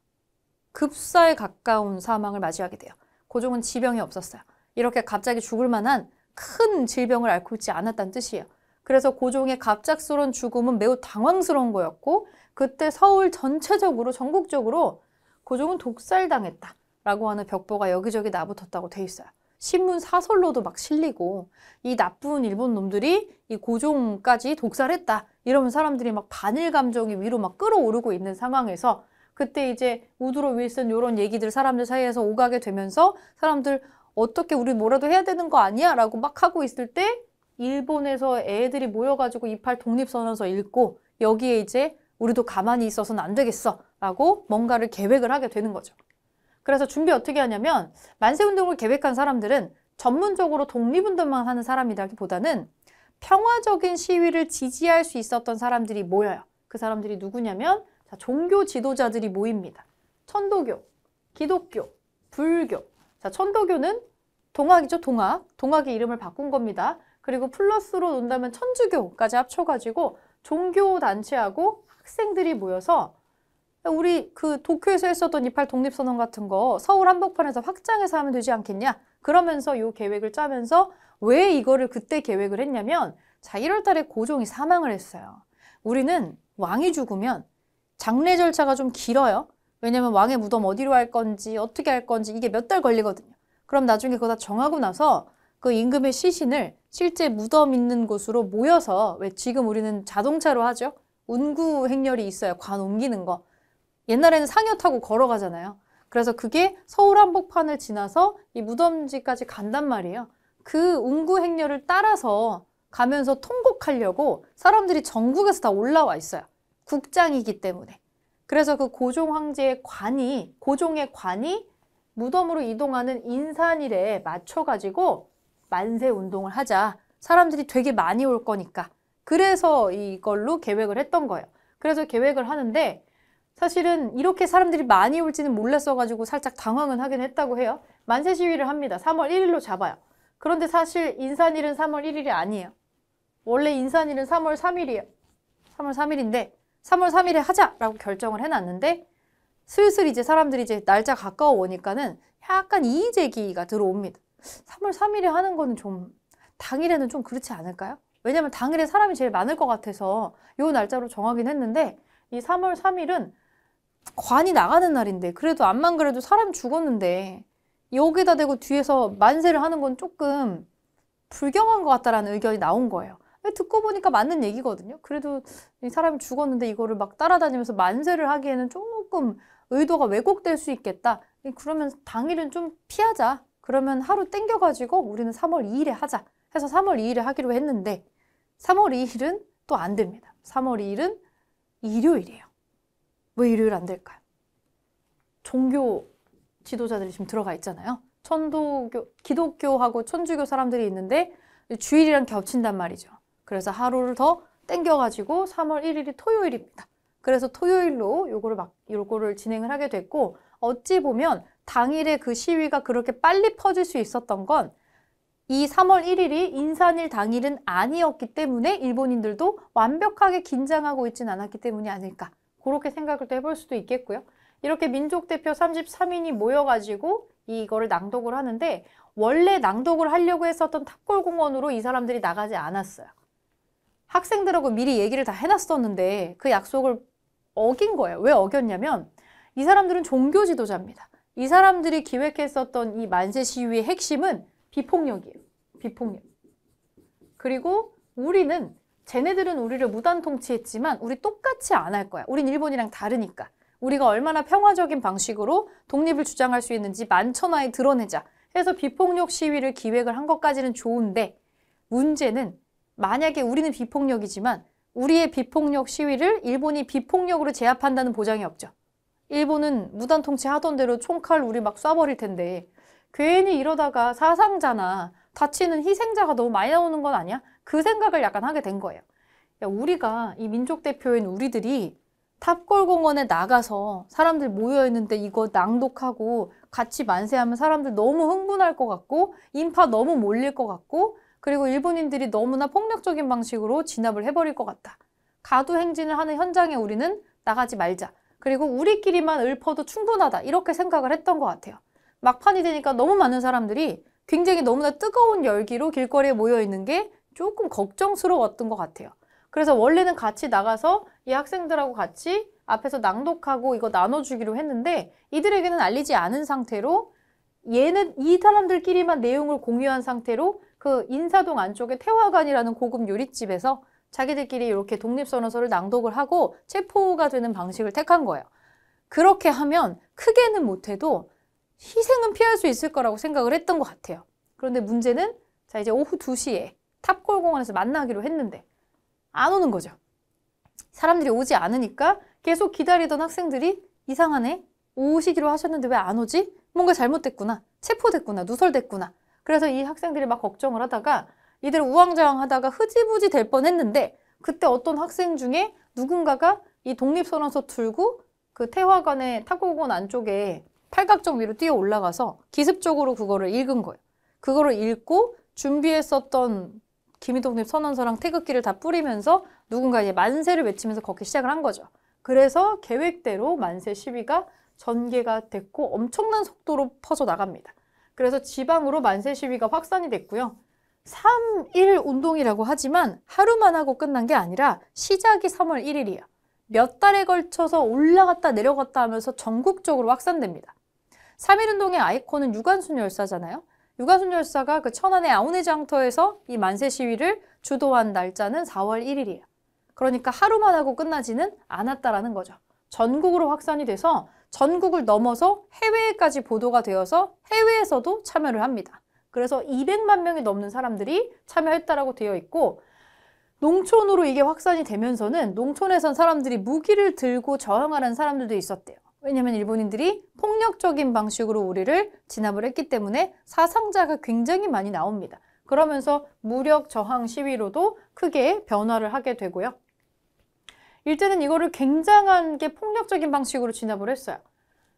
급사에 가까운 사망을 맞이하게 돼요. 고종은 지병이 없었어요. 이렇게 갑자기 죽을 만한 큰 질병을 앓고 있지 않았다는 뜻이에요. 그래서 고종의 갑작스러운 죽음은 매우 당황스러운 거였고 그때 서울 전체적으로 전국적으로 고종은 독살당했다. 라고 하는 벽보가 여기저기 나붙었다고 돼 있어요. 신문 사설로도 막 실리고 이 나쁜 일본 놈들이 이 고종까지 독살했다 이러면 사람들이 막 반일 감정이 위로 막 끌어오르고 있는 상황에서 그때 이제 우드로 윌슨 요런 얘기들 사람들 사이에서 오가게 되면서 사람들 어떻게 우리 뭐라도 해야 되는 거 아니야? 라고 막 하고 있을 때 일본에서 애들이 모여가지고 이팔 독립선언서 읽고 여기에 이제 우리도 가만히 있어서는 안 되겠어 라고 뭔가를 계획을 하게 되는 거죠. 그래서 준비 어떻게 하냐면 만세운동을 계획한 사람들은 전문적으로 독립운동만 하는 사람이라기보다는 평화적인 시위를 지지할 수 있었던 사람들이 모여요. 그 사람들이 누구냐면 자, 종교 지도자들이 모입니다. 천도교, 기독교, 불교. 자, 천도교는 동학이죠, 동학. 동학의 이름을 바꾼 겁니다. 그리고 플러스로 논다면 천주교까지 합쳐가지고 종교 단체하고 학생들이 모여서 우리 그 도쿄에서 했었던 이팔 독립선언 같은 거 서울 한복판에서 확장해서 하면 되지 않겠냐? 그러면서 요 계획을 짜면서 왜 이거를 그때 계획을 했냐면 자 1월 달에 고종이 사망을 했어요. 우리는 왕이 죽으면 장례 절차가 좀 길어요. 왜냐면 왕의 무덤 어디로 할 건지 어떻게 할 건지 이게 몇 달 걸리거든요. 그럼 나중에 그거 다 정하고 나서 그 임금의 시신을 실제 무덤 있는 곳으로 모여서 왜 지금 우리는 자동차로 하죠? 운구 행렬이 있어요. 관 옮기는 거. 옛날에는 상여 타고 걸어가잖아요. 그래서 그게 서울 한복판을 지나서 이 무덤지까지 간단 말이에요. 그 운구 행렬을 따라서 가면서 통곡하려고 사람들이 전국에서 다 올라와 있어요. 국장이기 때문에. 그래서 그 고종 황제의 관이, 고종의 관이 무덤으로 이동하는 인산일에 맞춰가지고 만세 운동을 하자. 사람들이 되게 많이 올 거니까. 그래서 이걸로 계획을 했던 거예요. 그래서 계획을 하는데 사실은 이렇게 사람들이 많이 올지는 몰랐어가지고 살짝 당황은 하긴 했다고 해요. 만세 시위를 합니다. 3월 1일로 잡아요. 그런데 사실 인산일은 3월 1일이 아니에요. 원래 인산일은 3월 3일이에요. 3월 3일인데 3월 3일에 하자라고 결정을 해놨는데 슬슬 이제 사람들이 이제 날짜 가까워 오니까는 약간 이의 제기가 들어옵니다. 3월 3일에 하는 거는 좀 당일에는 좀 그렇지 않을까요? 왜냐면 당일에 사람이 제일 많을 것 같아서 요 날짜로 정하긴 했는데 이 3월 3일은 관이 나가는 날인데 그래도 암만 그래도 사람 죽었는데 여기다 대고 뒤에서 만세를 하는 건 조금 불경한 것 같다라는 의견이 나온 거예요. 듣고 보니까 맞는 얘기거든요. 그래도 이 사람이 죽었는데 이거를 막 따라다니면서 만세를 하기에는 조금 의도가 왜곡될 수 있겠다. 그러면 당일은 좀 피하자. 그러면 하루 땡겨가지고 우리는 3월 2일에 하자. 해서 3월 2일에 하기로 했는데 3월 2일은 또 안 됩니다. 3월 2일은 일요일이에요. 왜 일요일 안 될까요? 종교 지도자들이 지금 들어가 있잖아요. 천도교, 기독교하고 천주교 사람들이 있는데 주일이랑 겹친단 말이죠. 그래서 하루를 더 땡겨가지고 3월 1일이 토요일입니다. 그래서 토요일로 요거를 막, 요거를 진행을 하게 됐고, 어찌 보면 당일에 그 시위가 그렇게 빨리 퍼질 수 있었던 건 이 3월 1일이 인산일 당일은 아니었기 때문에 일본인들도 완벽하게 긴장하고 있지 않았기 때문이 아닐까 그렇게 생각을 또 해볼 수도 있겠고요. 이렇게 민족 대표 33인이 모여가지고 이거를 낭독을 하는데 원래 낭독을 하려고 했었던 탑골공원으로 이 사람들이 나가지 않았어요. 학생들하고 미리 얘기를 다 해놨었는데 그 약속을 어긴 거예요. 왜 어겼냐면 이 사람들은 종교 지도자입니다. 이 사람들이 기획했었던 이 만세 시위의 핵심은 비폭력이에요. 비폭력. 그리고 우리는 쟤네들은 우리를 무단 통치했지만 우리 똑같이 안 할 거야. 우린 일본이랑 다르니까. 우리가 얼마나 평화적인 방식으로 독립을 주장할 수 있는지 만천하에 드러내자 해서 비폭력 시위를 기획을 한 것까지는 좋은데 문제는 만약에 우리는 비폭력이지만 우리의 비폭력 시위를 일본이 비폭력으로 제압한다는 보장이 없죠. 일본은 무단 통치하던 대로 총칼 우리 막 쏴버릴 텐데 괜히 이러다가 사상자나 다치는 희생자가 너무 많이 나오는 건 아니야? 그 생각을 약간 하게 된 거예요. 야, 그러니까 우리가 이 민족 대표인 우리들이 탑골공원에 나가서 사람들 모여있는데 이거 낭독하고 같이 만세하면 사람들 너무 흥분할 것 같고 인파 너무 몰릴 것 같고 그리고 일본인들이 너무나 폭력적인 방식으로 진압을 해버릴 것 같다. 가두 행진을 하는 현장에 우리는 나가지 말자. 그리고 우리끼리만 읊어도 충분하다. 이렇게 생각을 했던 것 같아요. 막판이 되니까 너무 많은 사람들이 굉장히 너무나 뜨거운 열기로 길거리에 모여 있는 게 조금 걱정스러웠던 것 같아요. 그래서 원래는 같이 나가서 이 학생들하고 같이 앞에서 낭독하고 이거 나눠주기로 했는데 이들에게는 알리지 않은 상태로 얘는 이 사람들끼리만 내용을 공유한 상태로 그 인사동 안쪽에 태화관이라는 고급 요리집에서 자기들끼리 이렇게 독립선언서를 낭독을 하고 체포가 되는 방식을 택한 거예요. 그렇게 하면 크게는 못해도 희생은 피할 수 있을 거라고 생각을 했던 것 같아요. 그런데 문제는 자 이제 오후 두시에 탑골 공원에서 만나기로 했는데 안 오는 거죠. 사람들이 오지 않으니까 계속 기다리던 학생들이 이상하네. 오시기로 하셨는데 왜 안 오지? 뭔가 잘못됐구나. 체포됐구나. 누설됐구나. 그래서 이 학생들이 막 걱정을 하다가 이대로 우왕좌왕 하다가 흐지부지 될 뻔했는데 그때 어떤 학생 중에 누군가가 이 독립선언서 들고 그 태화관의 탁구공원 안쪽에 팔각정 위로 뛰어 올라가서 기습적으로 그거를 읽은 거예요. 그거를 읽고 준비했었던 김희동님 선언서랑 태극기를 다 뿌리면서 누군가 이제 만세를 외치면서 걷기 시작을 한 거죠. 그래서 계획대로 만세 시위가 전개가 됐고 엄청난 속도로 퍼져나갑니다. 그래서 지방으로 만세 시위가 확산이 됐고요. 3일 운동이라고 하지만 하루만 하고 끝난 게 아니라 시작이 3월 1일이에요. 몇 달에 걸쳐서 올라갔다 내려갔다 하면서 전국적으로 확산됩니다. 3일 운동의 아이콘은 유관순 열사잖아요. 유가순 열사가 그 천안의 아우네장터에서 이 만세 시위를 주도한 날짜는 4월 1일이에요. 그러니까 하루만 하고 끝나지는 않았다라는 거죠. 전국으로 확산이 돼서 전국을 넘어서 해외에까지 보도가 되어서 해외에서도 참여를 합니다. 그래서 200만 명이 넘는 사람들이 참여했다라고 되어 있고 농촌으로 이게 확산이 되면서는 농촌에선 사람들이 무기를 들고 저항하는 사람들도 있었대요. 왜냐면 일본인들이 폭력적인 방식으로 우리를 진압을 했기 때문에 사상자가 굉장히 많이 나옵니다. 그러면서 무력 저항 시위로도 크게 변화를 하게 되고요. 일제는 이거를 굉장한 게 폭력적인 방식으로 진압을 했어요.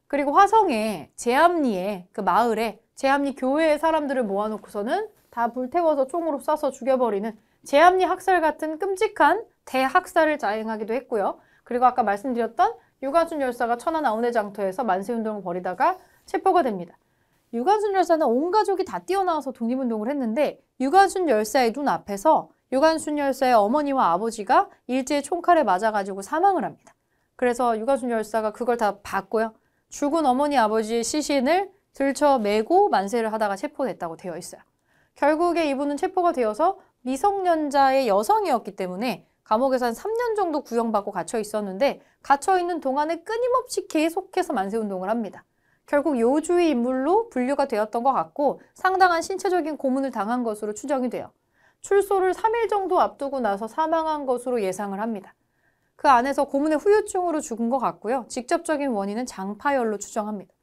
그리고 화성에 제암리에 그 마을에 제암리 교회의 사람들을 모아놓고서는 다 불태워서 총으로 쏴서 죽여버리는 제암리 학살 같은 끔찍한 대학살을 자행하기도 했고요. 그리고 아까 말씀드렸던 유관순 열사가 천안 아우내 장터에서 만세운동을 벌이다가 체포가 됩니다. 유관순 열사는 온 가족이 다 뛰어나와서 독립운동을 했는데 유관순 열사의 눈앞에서 유관순 열사의 어머니와 아버지가 일제의 총칼에 맞아가지고 사망을 합니다. 그래서 유관순 열사가 그걸 다 봤고요. 죽은 어머니 아버지의 시신을 들쳐 메고 만세를 하다가 체포됐다고 되어 있어요. 결국에 이분은 체포가 되어서 미성년자의 여성이었기 때문에 감옥에선한 3년 정도 구형받고 갇혀 있었는데 갇혀 있는 동안에 끊임없이 계속해서 만세 운동을 합니다. 결국 요주의 인물로 분류가 되었던 것 같고 상당한 신체적인 고문을 당한 것으로 추정이 돼요. 출소를 3일 정도 앞두고 나서 사망한 것으로 예상을 합니다. 그 안에서 고문의 후유증으로 죽은 것 같고요. 직접적인 원인은 장파열로 추정합니다.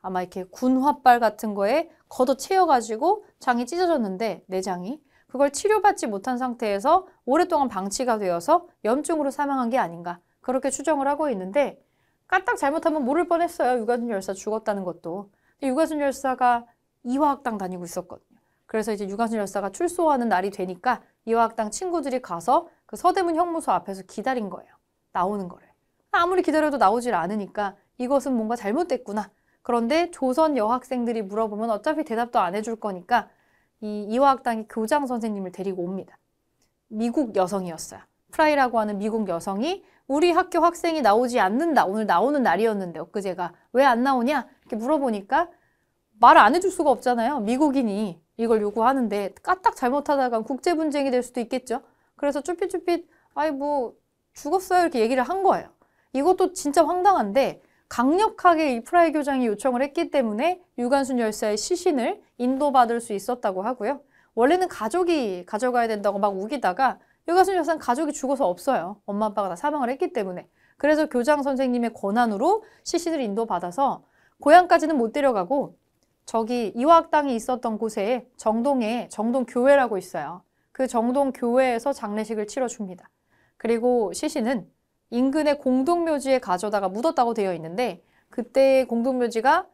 아마 이렇게 군화빨 같은 거에 걷어 채여가지고 장이 찢어졌는데 내장이 그걸 치료받지 못한 상태에서 오랫동안 방치가 되어서 염증으로 사망한 게 아닌가 그렇게 추정을 하고 있는데 까딱 잘못하면 모를 뻔했어요. 유가준 열사 죽었다는 것도. 유가준 열사가 이화학당 다니고 있었거든요. 그래서 이제 유가준 열사가 출소하는 날이 되니까 이화학당 친구들이 가서 그 서대문 형무소 앞에서 기다린 거예요. 나오는 거를. 아무리 기다려도 나오질 않으니까 이것은 뭔가 잘못됐구나. 그런데 조선 여학생들이 물어보면 어차피 대답도 안 해줄 거니까 이 이화학당의 교장 선생님을 데리고 옵니다. 미국 여성이었어요. 프라이라고 하는 미국 여성이 우리 학교 학생이 나오지 않는다. 오늘 나오는 날이었는데 엊그제가 왜 안 나오냐? 이렇게 물어보니까 말을 안 해줄 수가 없잖아요. 미국인이 이걸 요구하는데 까딱 잘못하다가 국제 분쟁이 될 수도 있겠죠. 그래서 쭈삣쭈삣 아이 뭐 죽었어요 이렇게 얘기를 한 거예요. 이것도 진짜 황당한데 강력하게 이 프라이 교장이 요청을 했기 때문에 유관순 열사의 시신을 인도받을 수 있었다고 하고요. 원래는 가족이 가져가야 된다고 막 우기다가 유관순 열사는 가족이 죽어서 없어요. 엄마 아빠가 다 사망을 했기 때문에. 그래서 교장 선생님의 권한으로 시신을 인도받아서 고향까지는 못 데려가고 저기 이화학당이 있었던 곳에 정동에 정동교회라고 있어요. 그 정동교회에서 장례식을 치러줍니다. 그리고 시신은 인근의 공동묘지에 가져다가 묻었다고 되어 있는데 그때 공동묘지가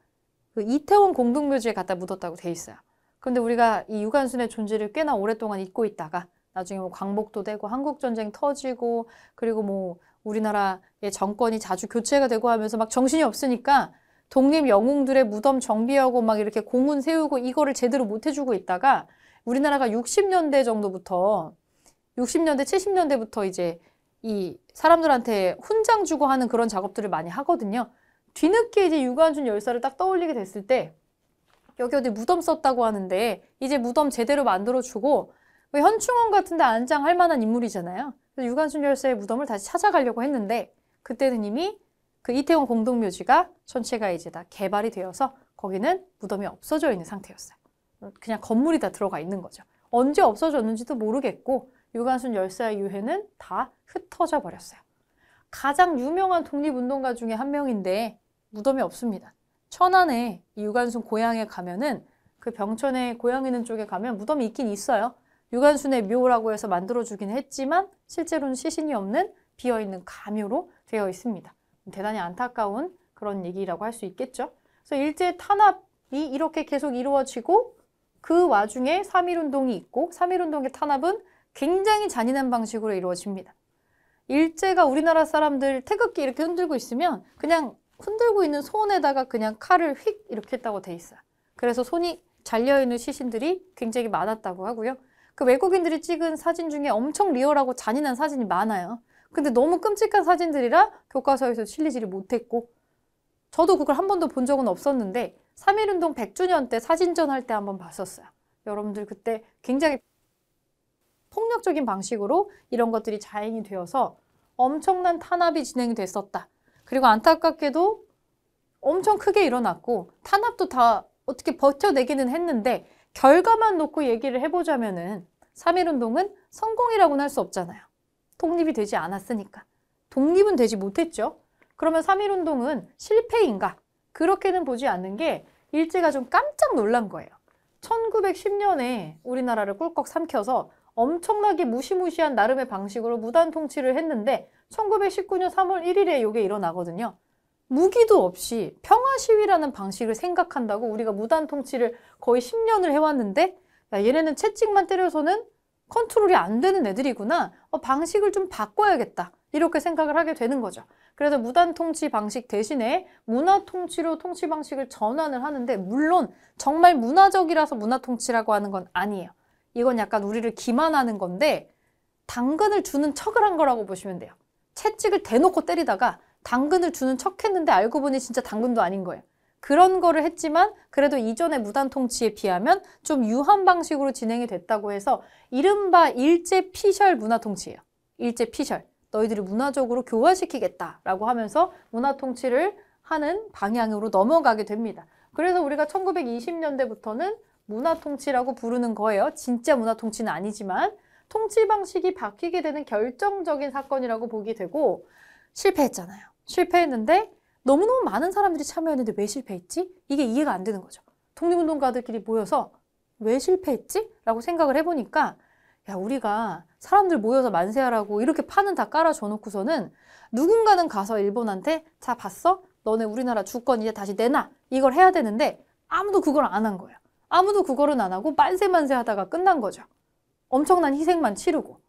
그 이태원 공동묘지에 갖다 묻었다고 되어 있어요. 그런데 우리가 이 유관순의 존재를 꽤나 오랫동안 잊고 있다가 나중에 뭐 광복도 되고 한국전쟁 터지고 그리고 뭐 우리나라의 정권이 자주 교체가 되고 하면서 막 정신이 없으니까 독립 영웅들의 무덤 정비하고 막 이렇게 공훈 세우고 이거를 제대로 못 해주고 있다가 우리나라가 60년대 정도부터 60년대 70년대부터 이제 이 사람들한테 훈장 주고 하는 그런 작업들을 많이 하거든요. 뒤늦게 이제 유관준 열사를 딱 떠올리게 됐을 때 여기 어디 무덤 썼다고 하는데 이제 무덤 제대로 만들어주고 현충원 같은 데 안장할 만한 인물이잖아요. 그래서 유관순 열사의 무덤을 다시 찾아가려고 했는데 그때는 이미 그 이태원 공동묘지가 전체가 이제 다 개발이 되어서 거기는 무덤이 없어져 있는 상태였어요. 그냥 건물이 다 들어가 있는 거죠. 언제 없어졌는지도 모르겠고 유관순 열사의 유해는 다 흩어져 버렸어요. 가장 유명한 독립운동가 중에 한 명인데 무덤이 없습니다. 천안에 유관순 고향에 가면은 그 병천에 고향 있는 쪽에 가면 무덤이 있긴 있어요. 유관순의 묘라고 해서 만들어주긴 했지만 실제로는 시신이 없는 비어있는 가묘로 되어 있습니다. 대단히 안타까운 그런 얘기라고 할 수 있겠죠. 그래서 일제 탄압이 이렇게 계속 이루어지고 그 와중에 3.1운동이 있고 3.1운동의 탄압은 굉장히 잔인한 방식으로 이루어집니다. 일제가 우리나라 사람들 태극기 이렇게 흔들고 있으면 그냥 흔들고 있는 손에다가 그냥 칼을 휙 이렇게 했다고 돼 있어요. 그래서 손이 잘려있는 시신들이 굉장히 많았다고 하고요. 그 외국인들이 찍은 사진 중에 엄청 리얼하고 잔인한 사진이 많아요. 근데 너무 끔찍한 사진들이라 교과서에서 실리지를 못했고 저도 그걸 한 번도 본 적은 없었는데 3.1운동 100주년 때 사진전 할 때 한 번 봤었어요. 여러분들 그때 굉장히 폭력적인 방식으로 이런 것들이 자행이 되어서 엄청난 탄압이 진행이 됐었다. 그리고 안타깝게도 엄청 크게 일어났고 탄압도 다 어떻게 버텨내기는 했는데 결과만 놓고 얘기를 해보자면은 3.1운동은 성공이라고는 할 수 없잖아요. 독립이 되지 않았으니까. 독립은 되지 못했죠. 그러면 3.1운동은 실패인가? 그렇게는 보지 않는 게 일제가 좀 깜짝 놀란 거예요. 1910년에 우리나라를 꿀꺽 삼켜서 엄청나게 무시무시한 나름의 방식으로 무단 통치를 했는데 1919년 3월 1일에 이게 일어나거든요. 무기도 없이 평화 시위라는 방식을 생각한다고 우리가 무단 통치를 거의 10년을 해왔는데 야, 얘네는 채찍만 때려서는 컨트롤이 안 되는 애들이구나. 어, 방식을 좀 바꿔야겠다. 이렇게 생각을 하게 되는 거죠. 그래서 무단 통치 방식 대신에 문화 통치로 통치 방식을 전환을 하는데 물론 정말 문화적이라서 문화 통치라고 하는 건 아니에요. 이건 약간 우리를 기만하는 건데 당근을 주는 척을 한 거라고 보시면 돼요. 채찍을 대놓고 때리다가 당근을 주는 척 했는데 알고 보니 진짜 당근도 아닌 거예요. 그런 거를 했지만 그래도 이전의 무단 통치에 비하면 좀 유한 방식으로 진행이 됐다고 해서 이른바 일제 피셜 문화 통치예요. 일제 피셜. 너희들이 문화적으로 교화시키겠다라고 하면서 문화 통치를 하는 방향으로 넘어가게 됩니다. 그래서 우리가 1920년대부터는 문화통치라고 부르는 거예요. 진짜 문화통치는 아니지만 통치 방식이 바뀌게 되는 결정적인 사건이라고 보게 되고 실패했잖아요. 실패했는데 너무너무 많은 사람들이 참여했는데 왜 실패했지? 이게 이해가 안 되는 거죠. 독립운동가들끼리 모여서 왜 실패했지? 라고 생각을 해보니까 야 우리가 사람들 모여서 만세하라고 이렇게 판은 다 깔아줘놓고서는 누군가는 가서 일본한테 자 봤어? 너네 우리나라 주권 이제 다시 내놔 이걸 해야 되는데 아무도 그걸 안 한 거예요. 아무도 그거는 안 하고 만세만세 하다가 끝난 거죠. 엄청난 희생만 치르고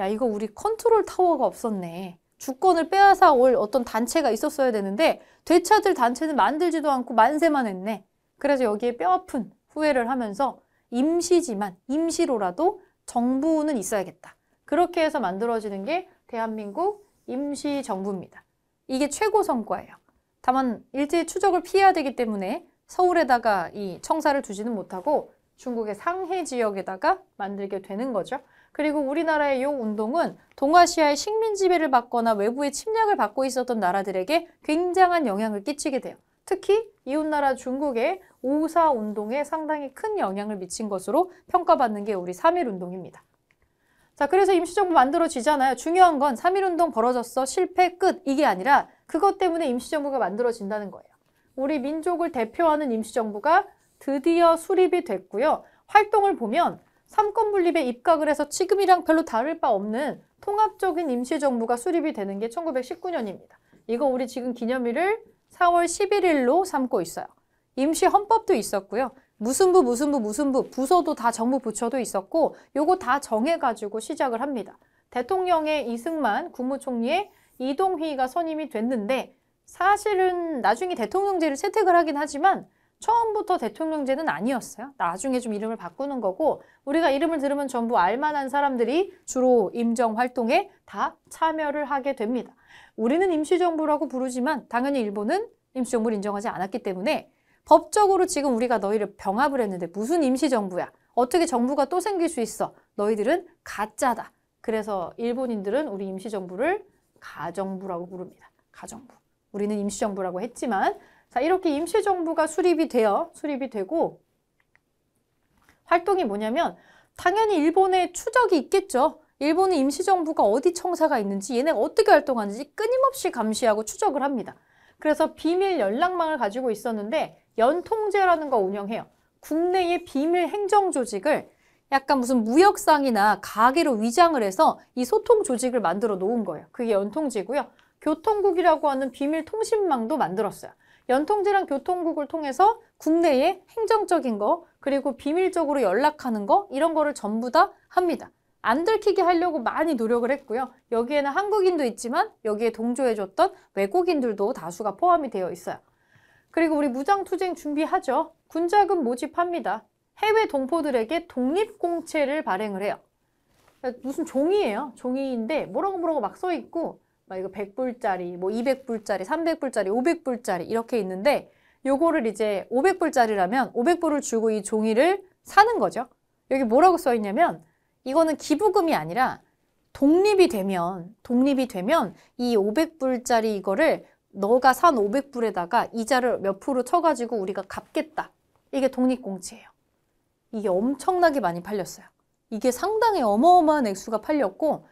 야 이거 우리 컨트롤 타워가 없었네. 주권을 빼앗아 올 어떤 단체가 있었어야 되는데 되찾을 단체는 만들지도 않고 만세만 했네. 그래서 여기에 뼈아픈 후회를 하면서 임시지만 임시로라도 정부는 있어야겠다. 그렇게 해서 만들어지는 게 대한민국 임시정부입니다. 이게 최고 성과예요. 다만 일제의 추적을 피해야 되기 때문에 서울에다가 이 청사를 두지는 못하고 중국의 상해 지역에다가 만들게 되는 거죠. 그리고 우리나라의 이 운동은 동아시아의 식민 지배를 받거나 외부의 침략을 받고 있었던 나라들에게 굉장한 영향을 끼치게 돼요. 특히 이웃나라 중국의 오사 운동에 상당히 큰 영향을 미친 것으로 평가받는 게 우리 3일 운동입니다. 자, 그래서 임시정부 만들어지잖아요. 중요한 건 3일 운동 벌어졌어, 실패, 끝 이게 아니라 그것 때문에 임시정부가 만들어진다는 거예요. 우리 민족을 대표하는 임시정부가 드디어 수립이 됐고요. 활동을 보면 삼권 분립에 입각을 해서 지금이랑 별로 다를 바 없는 통합적인 임시정부가 수립이 되는 게 1919년입니다. 이거 우리 지금 기념일을 4월 11일로 삼고 있어요. 임시 헌법도 있었고요. 무슨부, 무슨부, 무슨부, 부서도 다 정부 부처도 있었고 요거 다 정해가지고 시작을 합니다. 대통령의 이승만, 국무총리의 이동휘가 선임이 됐는데 사실은 나중에 대통령제를 채택을 하긴 하지만 처음부터 대통령제는 아니었어요. 나중에 좀 이름을 바꾸는 거고 우리가 이름을 들으면 전부 알만한 사람들이 주로 임정활동에 다 참여를 하게 됩니다. 우리는 임시정부라고 부르지만 당연히 일본은 임시정부를 인정하지 않았기 때문에 법적으로 지금 우리가 너희를 병합을 했는데 무슨 임시정부야. 어떻게 정부가 또 생길 수 있어. 너희들은 가짜다. 그래서 일본인들은 우리 임시정부를 가정부라고 부릅니다. 가정부. 우리는 임시정부라고 했지만 자 이렇게 임시정부가 수립이 되어 수립이 되고 활동이 뭐냐면 당연히 일본의 추적이 있겠죠. 일본의 임시정부가 어디 청사가 있는지 얘네가 어떻게 활동하는지 끊임없이 감시하고 추적을 합니다. 그래서 비밀 연락망을 가지고 있었는데 연통제라는 거 운영해요. 국내의 비밀 행정 조직을 약간 무슨 무역상이나 가게로 위장을 해서 이 소통 조직을 만들어 놓은 거예요. 그게 연통제고요. 교통국이라고 하는 비밀 통신망도 만들었어요. 연통제랑 교통국을 통해서 국내의 행정적인 거 그리고 비밀적으로 연락하는 거 이런 거를 전부 다 합니다. 안 들키게 하려고 많이 노력을 했고요. 여기에는 한국인도 있지만 여기에 동조해줬던 외국인들도 다수가 포함이 되어 있어요. 그리고 우리 무장투쟁 준비하죠. 군자금 모집합니다. 해외 동포들에게 독립공채를 발행을 해요. 무슨 종이에요. 종이인데 뭐라고 뭐라고 막 써있고 막 이거 100불짜리, 뭐 200불짜리, 300불짜리, 500불짜리 이렇게 있는데 요거를 이제 500불짜리라면 500불을 주고 이 종이를 사는 거죠. 여기 뭐라고 써 있냐면 이거는 기부금이 아니라 독립이 되면 독립이 되면 이 500불짜리 이거를 너가 산 500불에다가 이자를 몇 프로 쳐가지고 우리가 갚겠다. 이게 독립공지예요. 이게 엄청나게 많이 팔렸어요. 이게 상당히 어마어마한 액수가 팔렸고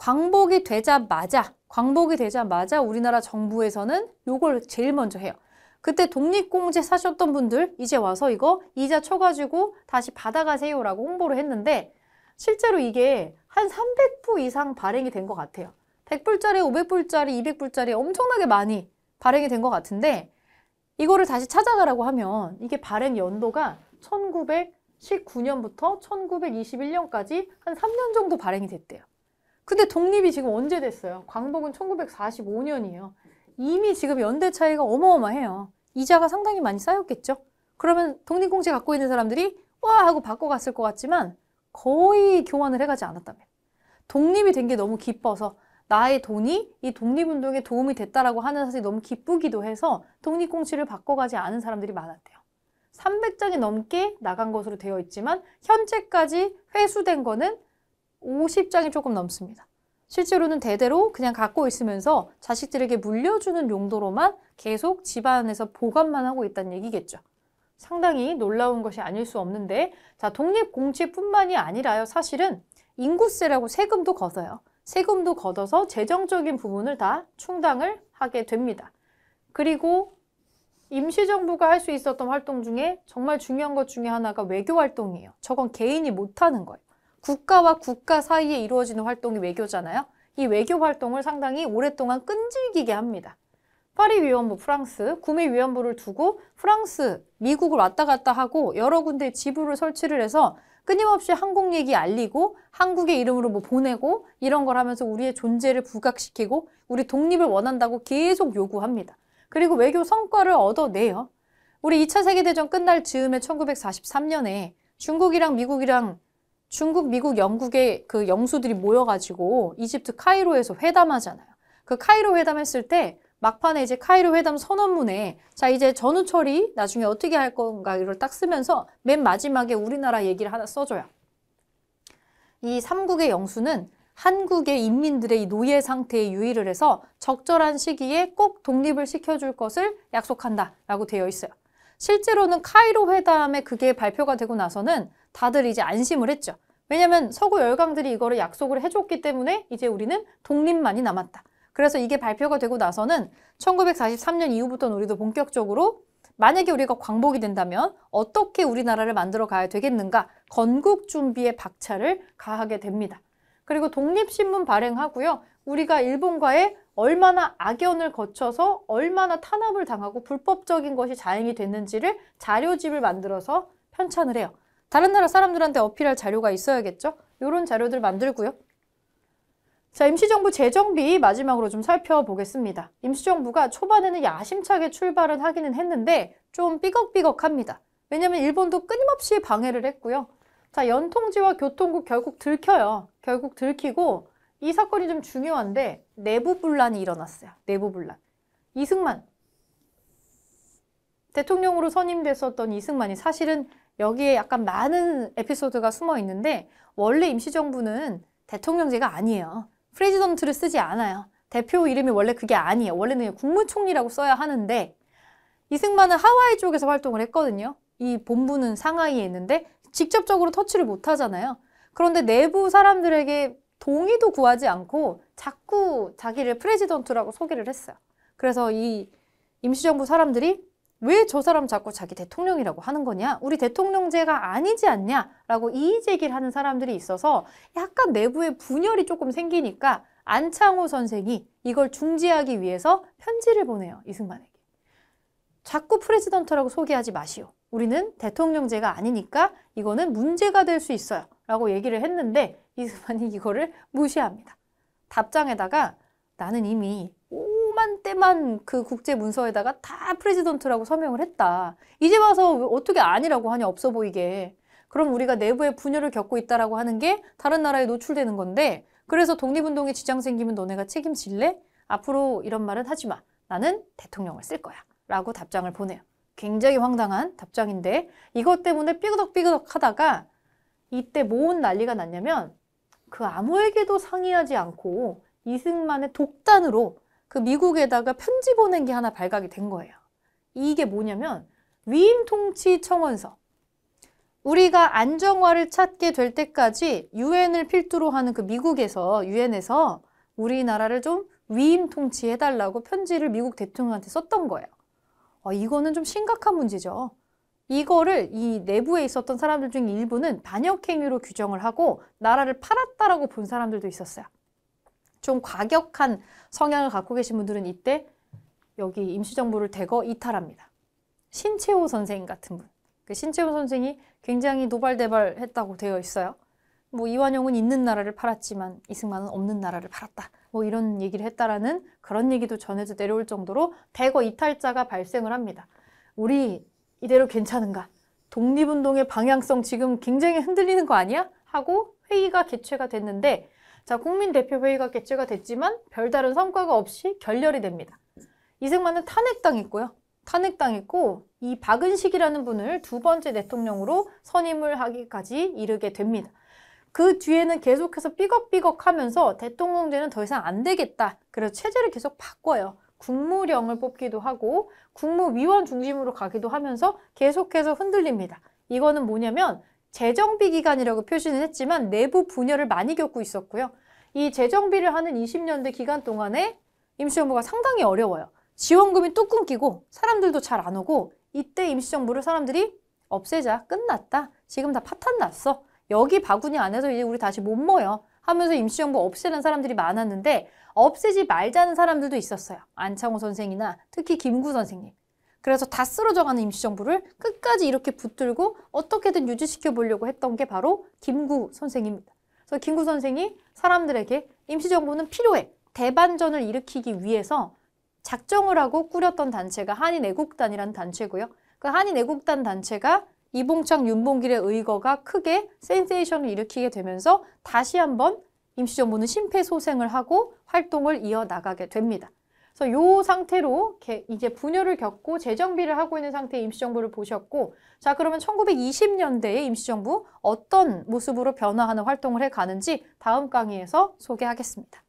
광복이 되자마자 광복이 되자마자 우리나라 정부에서는 요걸 제일 먼저 해요. 그때 독립공제 사셨던 분들 이제 와서 이거 이자 쳐가지고 다시 받아가세요 라고 홍보를 했는데 실제로 이게 한 300부 이상 발행이 된 것 같아요. 100불짜리, 500불짜리, 200불짜리 엄청나게 많이 발행이 된 것 같은데 이거를 다시 찾아가라고 하면 이게 발행 연도가 1919년부터 1921년까지 한 3년 정도 발행이 됐대요. 근데 독립이 지금 언제 됐어요? 광복은 1945년이에요. 이미 지금 연대 차이가 어마어마해요. 이자가 상당히 많이 쌓였겠죠? 그러면 독립공채 갖고 있는 사람들이 와 하고 바꿔갔을 것 같지만 거의 교환을 해가지 않았다면 독립이 된 게 너무 기뻐서 나의 돈이 이 독립운동에 도움이 됐다라고 하는 사실이 너무 기쁘기도 해서 독립공치를 바꿔가지 않은 사람들이 많았대요. 300장이 넘게 나간 것으로 되어 있지만 현재까지 회수된 거는 50장이 조금 넘습니다. 실제로는 대대로 그냥 갖고 있으면서 자식들에게 물려주는 용도로만 계속 집안에서 보관만 하고 있다는 얘기겠죠. 상당히 놀라운 것이 아닐 수 없는데 자독립공채뿐만이 아니라요 사실은 인구세라고 세금도 걷어요. 세금도 걷어서 재정적인 부분을 다 충당을 하게 됩니다. 그리고 임시정부가 할 수 있었던 활동 중에 정말 중요한 것 중에 하나가 외교활동이에요. 저건 개인이 못하는 거예요. 국가와 국가 사이에 이루어지는 활동이 외교잖아요. 이 외교 활동을 상당히 오랫동안 끈질기게 합니다. 파리 위원부 프랑스, 구미 위원부를 두고 프랑스, 미국을 왔다 갔다 하고 여러 군데 지부를 설치를 해서 끊임없이 한국 얘기 알리고 한국의 이름으로 뭐 보내고 이런 걸 하면서 우리의 존재를 부각시키고 우리 독립을 원한다고 계속 요구합니다. 그리고 외교 성과를 얻어내요. 우리 2차 세계대전 끝날 즈음에 1943년에 중국이랑 미국이랑 중국, 미국, 영국의 그 영수들이 모여가지고 이집트 카이로에서 회담하잖아요. 그 카이로 회담했을 때 막판에 이제 카이로 회담 선언문에 자 이제 전후 처리 나중에 어떻게 할 건가 이걸 딱 쓰면서 맨 마지막에 우리나라 얘기를 하나 써줘요. 이삼국의 영수는 한국의 인민들의 노예 상태에 유의를 해서 적절한 시기에 꼭 독립을 시켜줄 것을 약속한다라고 되어 있어요. 실제로는 카이로 회담에 그게 발표가 되고 나서는 다들 이제 안심을 했죠. 왜냐면 서구 열강들이 이거를 약속을 해줬기 때문에 이제 우리는 독립만이 남았다. 그래서 이게 발표가 되고 나서는 1943년 이후부터는 우리도 본격적으로 만약에 우리가 광복이 된다면 어떻게 우리나라를 만들어 가야 되겠는가 건국 준비에 박차를 가하게 됩니다. 그리고 독립신문 발행하고요. 우리가 일본과의 얼마나 악연을 거쳐서 얼마나 탄압을 당하고 불법적인 것이 자행이 됐는지를 자료집을 만들어서 편찬을 해요. 다른 나라 사람들한테 어필할 자료가 있어야겠죠? 이런 자료들 만들고요. 자, 임시정부 재정비 마지막으로 좀 살펴보겠습니다. 임시정부가 초반에는 야심차게 출발을 하기는 했는데 좀 삐걱삐걱합니다. 왜냐면 일본도 끊임없이 방해를 했고요. 자, 연통지와 교통국 결국 들켜요. 결국 들키고 이 사건이 좀 중요한데 내부 분란이 일어났어요. 내부 분란. 이승만 대통령으로 선임됐었던 이승만이 사실은 여기에 약간 많은 에피소드가 숨어 있는데 원래 임시정부는 대통령제가 아니에요. 프레지던트를 쓰지 않아요. 대표 이름이 원래 그게 아니에요. 원래는 국무총리라고 써야 하는데 이승만은 하와이 쪽에서 활동을 했거든요. 이 본부는 상하이에 있는데 직접적으로 터치를 못 하잖아요. 그런데 내부 사람들에게 동의도 구하지 않고 자꾸 자기를 프레지던트라고 소개를 했어요. 그래서 이 임시정부 사람들이 왜 저 사람 자꾸 자기 대통령이라고 하는 거냐? 우리 대통령제가 아니지 않냐? 라고 이의제기를 하는 사람들이 있어서 약간 내부에 분열이 조금 생기니까 안창호 선생이 이걸 중지하기 위해서 편지를 보내요. 이승만에게. 자꾸 프레지던트라고 소개하지 마시오. 우리는 대통령제가 아니니까 이거는 문제가 될 수 있어요. 라고 얘기를 했는데 이스만이 이거를 무시합니다. 답장에다가 나는 이미 오만 때만 그 국제 문서에다가 다 프레지던트라고 서명을 했다. 이제 와서 어떻게 아니라고 하냐 없어 보이게. 그럼 우리가 내부의 분열을 겪고 있다라고 하는 게 다른 나라에 노출되는 건데 그래서 독립운동에 지장 생기면 너네가 책임질래? 앞으로 이런 말은 하지 마. 나는 대통령을 쓸 거야. 라고 답장을 보내요. 굉장히 황당한 답장인데 이것 때문에 삐그덕삐그덕 하다가 이때 뭔 난리가 났냐면 그 아무에게도 상의하지 않고 이승만의 독단으로 그 미국에다가 편지 보낸 게 하나 발각이 된 거예요. 이게 뭐냐면 위임 통치 청원서. 우리가 안정화를 찾게 될 때까지 유엔을 필두로 하는 그 미국에서 유엔에서 우리나라를 좀 위임 통치해달라고 편지를 미국 대통령한테 썼던 거예요. 어, 이거는 좀 심각한 문제죠. 이거를 이 내부에 있었던 사람들 중 일부는 반역행위로 규정을 하고 나라를 팔았다라고 본 사람들도 있었어요. 좀 과격한 성향을 갖고 계신 분들은 이때 여기 임시정부를 대거 이탈합니다. 신채호 선생 같은 분. 그 신채호 선생이 굉장히 노발대발했다고 되어 있어요. 뭐 이완용은 있는 나라를 팔았지만 이승만은 없는 나라를 팔았다. 뭐 이런 얘기를 했다라는 그런 얘기도 전해져 내려올 정도로 대거 이탈자가 발생을 합니다. 우리 이대로 괜찮은가? 독립운동의 방향성 지금 굉장히 흔들리는 거 아니야? 하고 회의가 개최가 됐는데 자 국민대표회의가 개최가 됐지만 별다른 성과가 없이 결렬이 됩니다. 이승만은 탄핵당했고요. 탄핵당했고 이 박은식이라는 분을 두 번째 대통령으로 선임을 하기까지 이르게 됩니다. 그 뒤에는 계속해서 삐걱삐걱 하면서 대통령제는 더 이상 안 되겠다. 그래서 체제를 계속 바꿔요. 국무령을 뽑기도 하고 국무위원 중심으로 가기도 하면서 계속해서 흔들립니다. 이거는 뭐냐면 재정비 기간이라고 표시는 했지만 내부 분열을 많이 겪고 있었고요. 이 재정비를 하는 20년대 기간 동안에 임시정부가 상당히 어려워요. 지원금이 뚝 끊기고 사람들도 잘 안 오고 이때 임시정부를 사람들이 없애자 끝났다. 지금 다 파탄 났어. 여기 바구니 안에서 이제 우리 다시 못 모여 하면서 임시정부 없애는 사람들이 많았는데 없애지 말자는 사람들도 있었어요. 안창호 선생이나 특히 김구 선생님. 그래서 다 쓰러져가는 임시정부를 끝까지 이렇게 붙들고 어떻게든 유지시켜 보려고 했던 게 바로 김구 선생입니다. 그래서 김구 선생이 사람들에게 임시정부는 필요해. 대반전을 일으키기 위해서 작정을 하고 꾸렸던 단체가 한인애국단이라는 단체고요. 그 한인애국단 단체가 이봉창, 윤봉길의 의거가 크게 센세이션을 일으키게 되면서 다시 한번 임시정부는 심폐소생을 하고 활동을 이어나가게 됩니다. 그래서 이 상태로 이제 분열을 겪고 재정비를 하고 있는 상태의 임시정부를 보셨고 자 그러면 1920년대의 임시정부 어떤 모습으로 변화하는 활동을 해가는지 다음 강의에서 소개하겠습니다.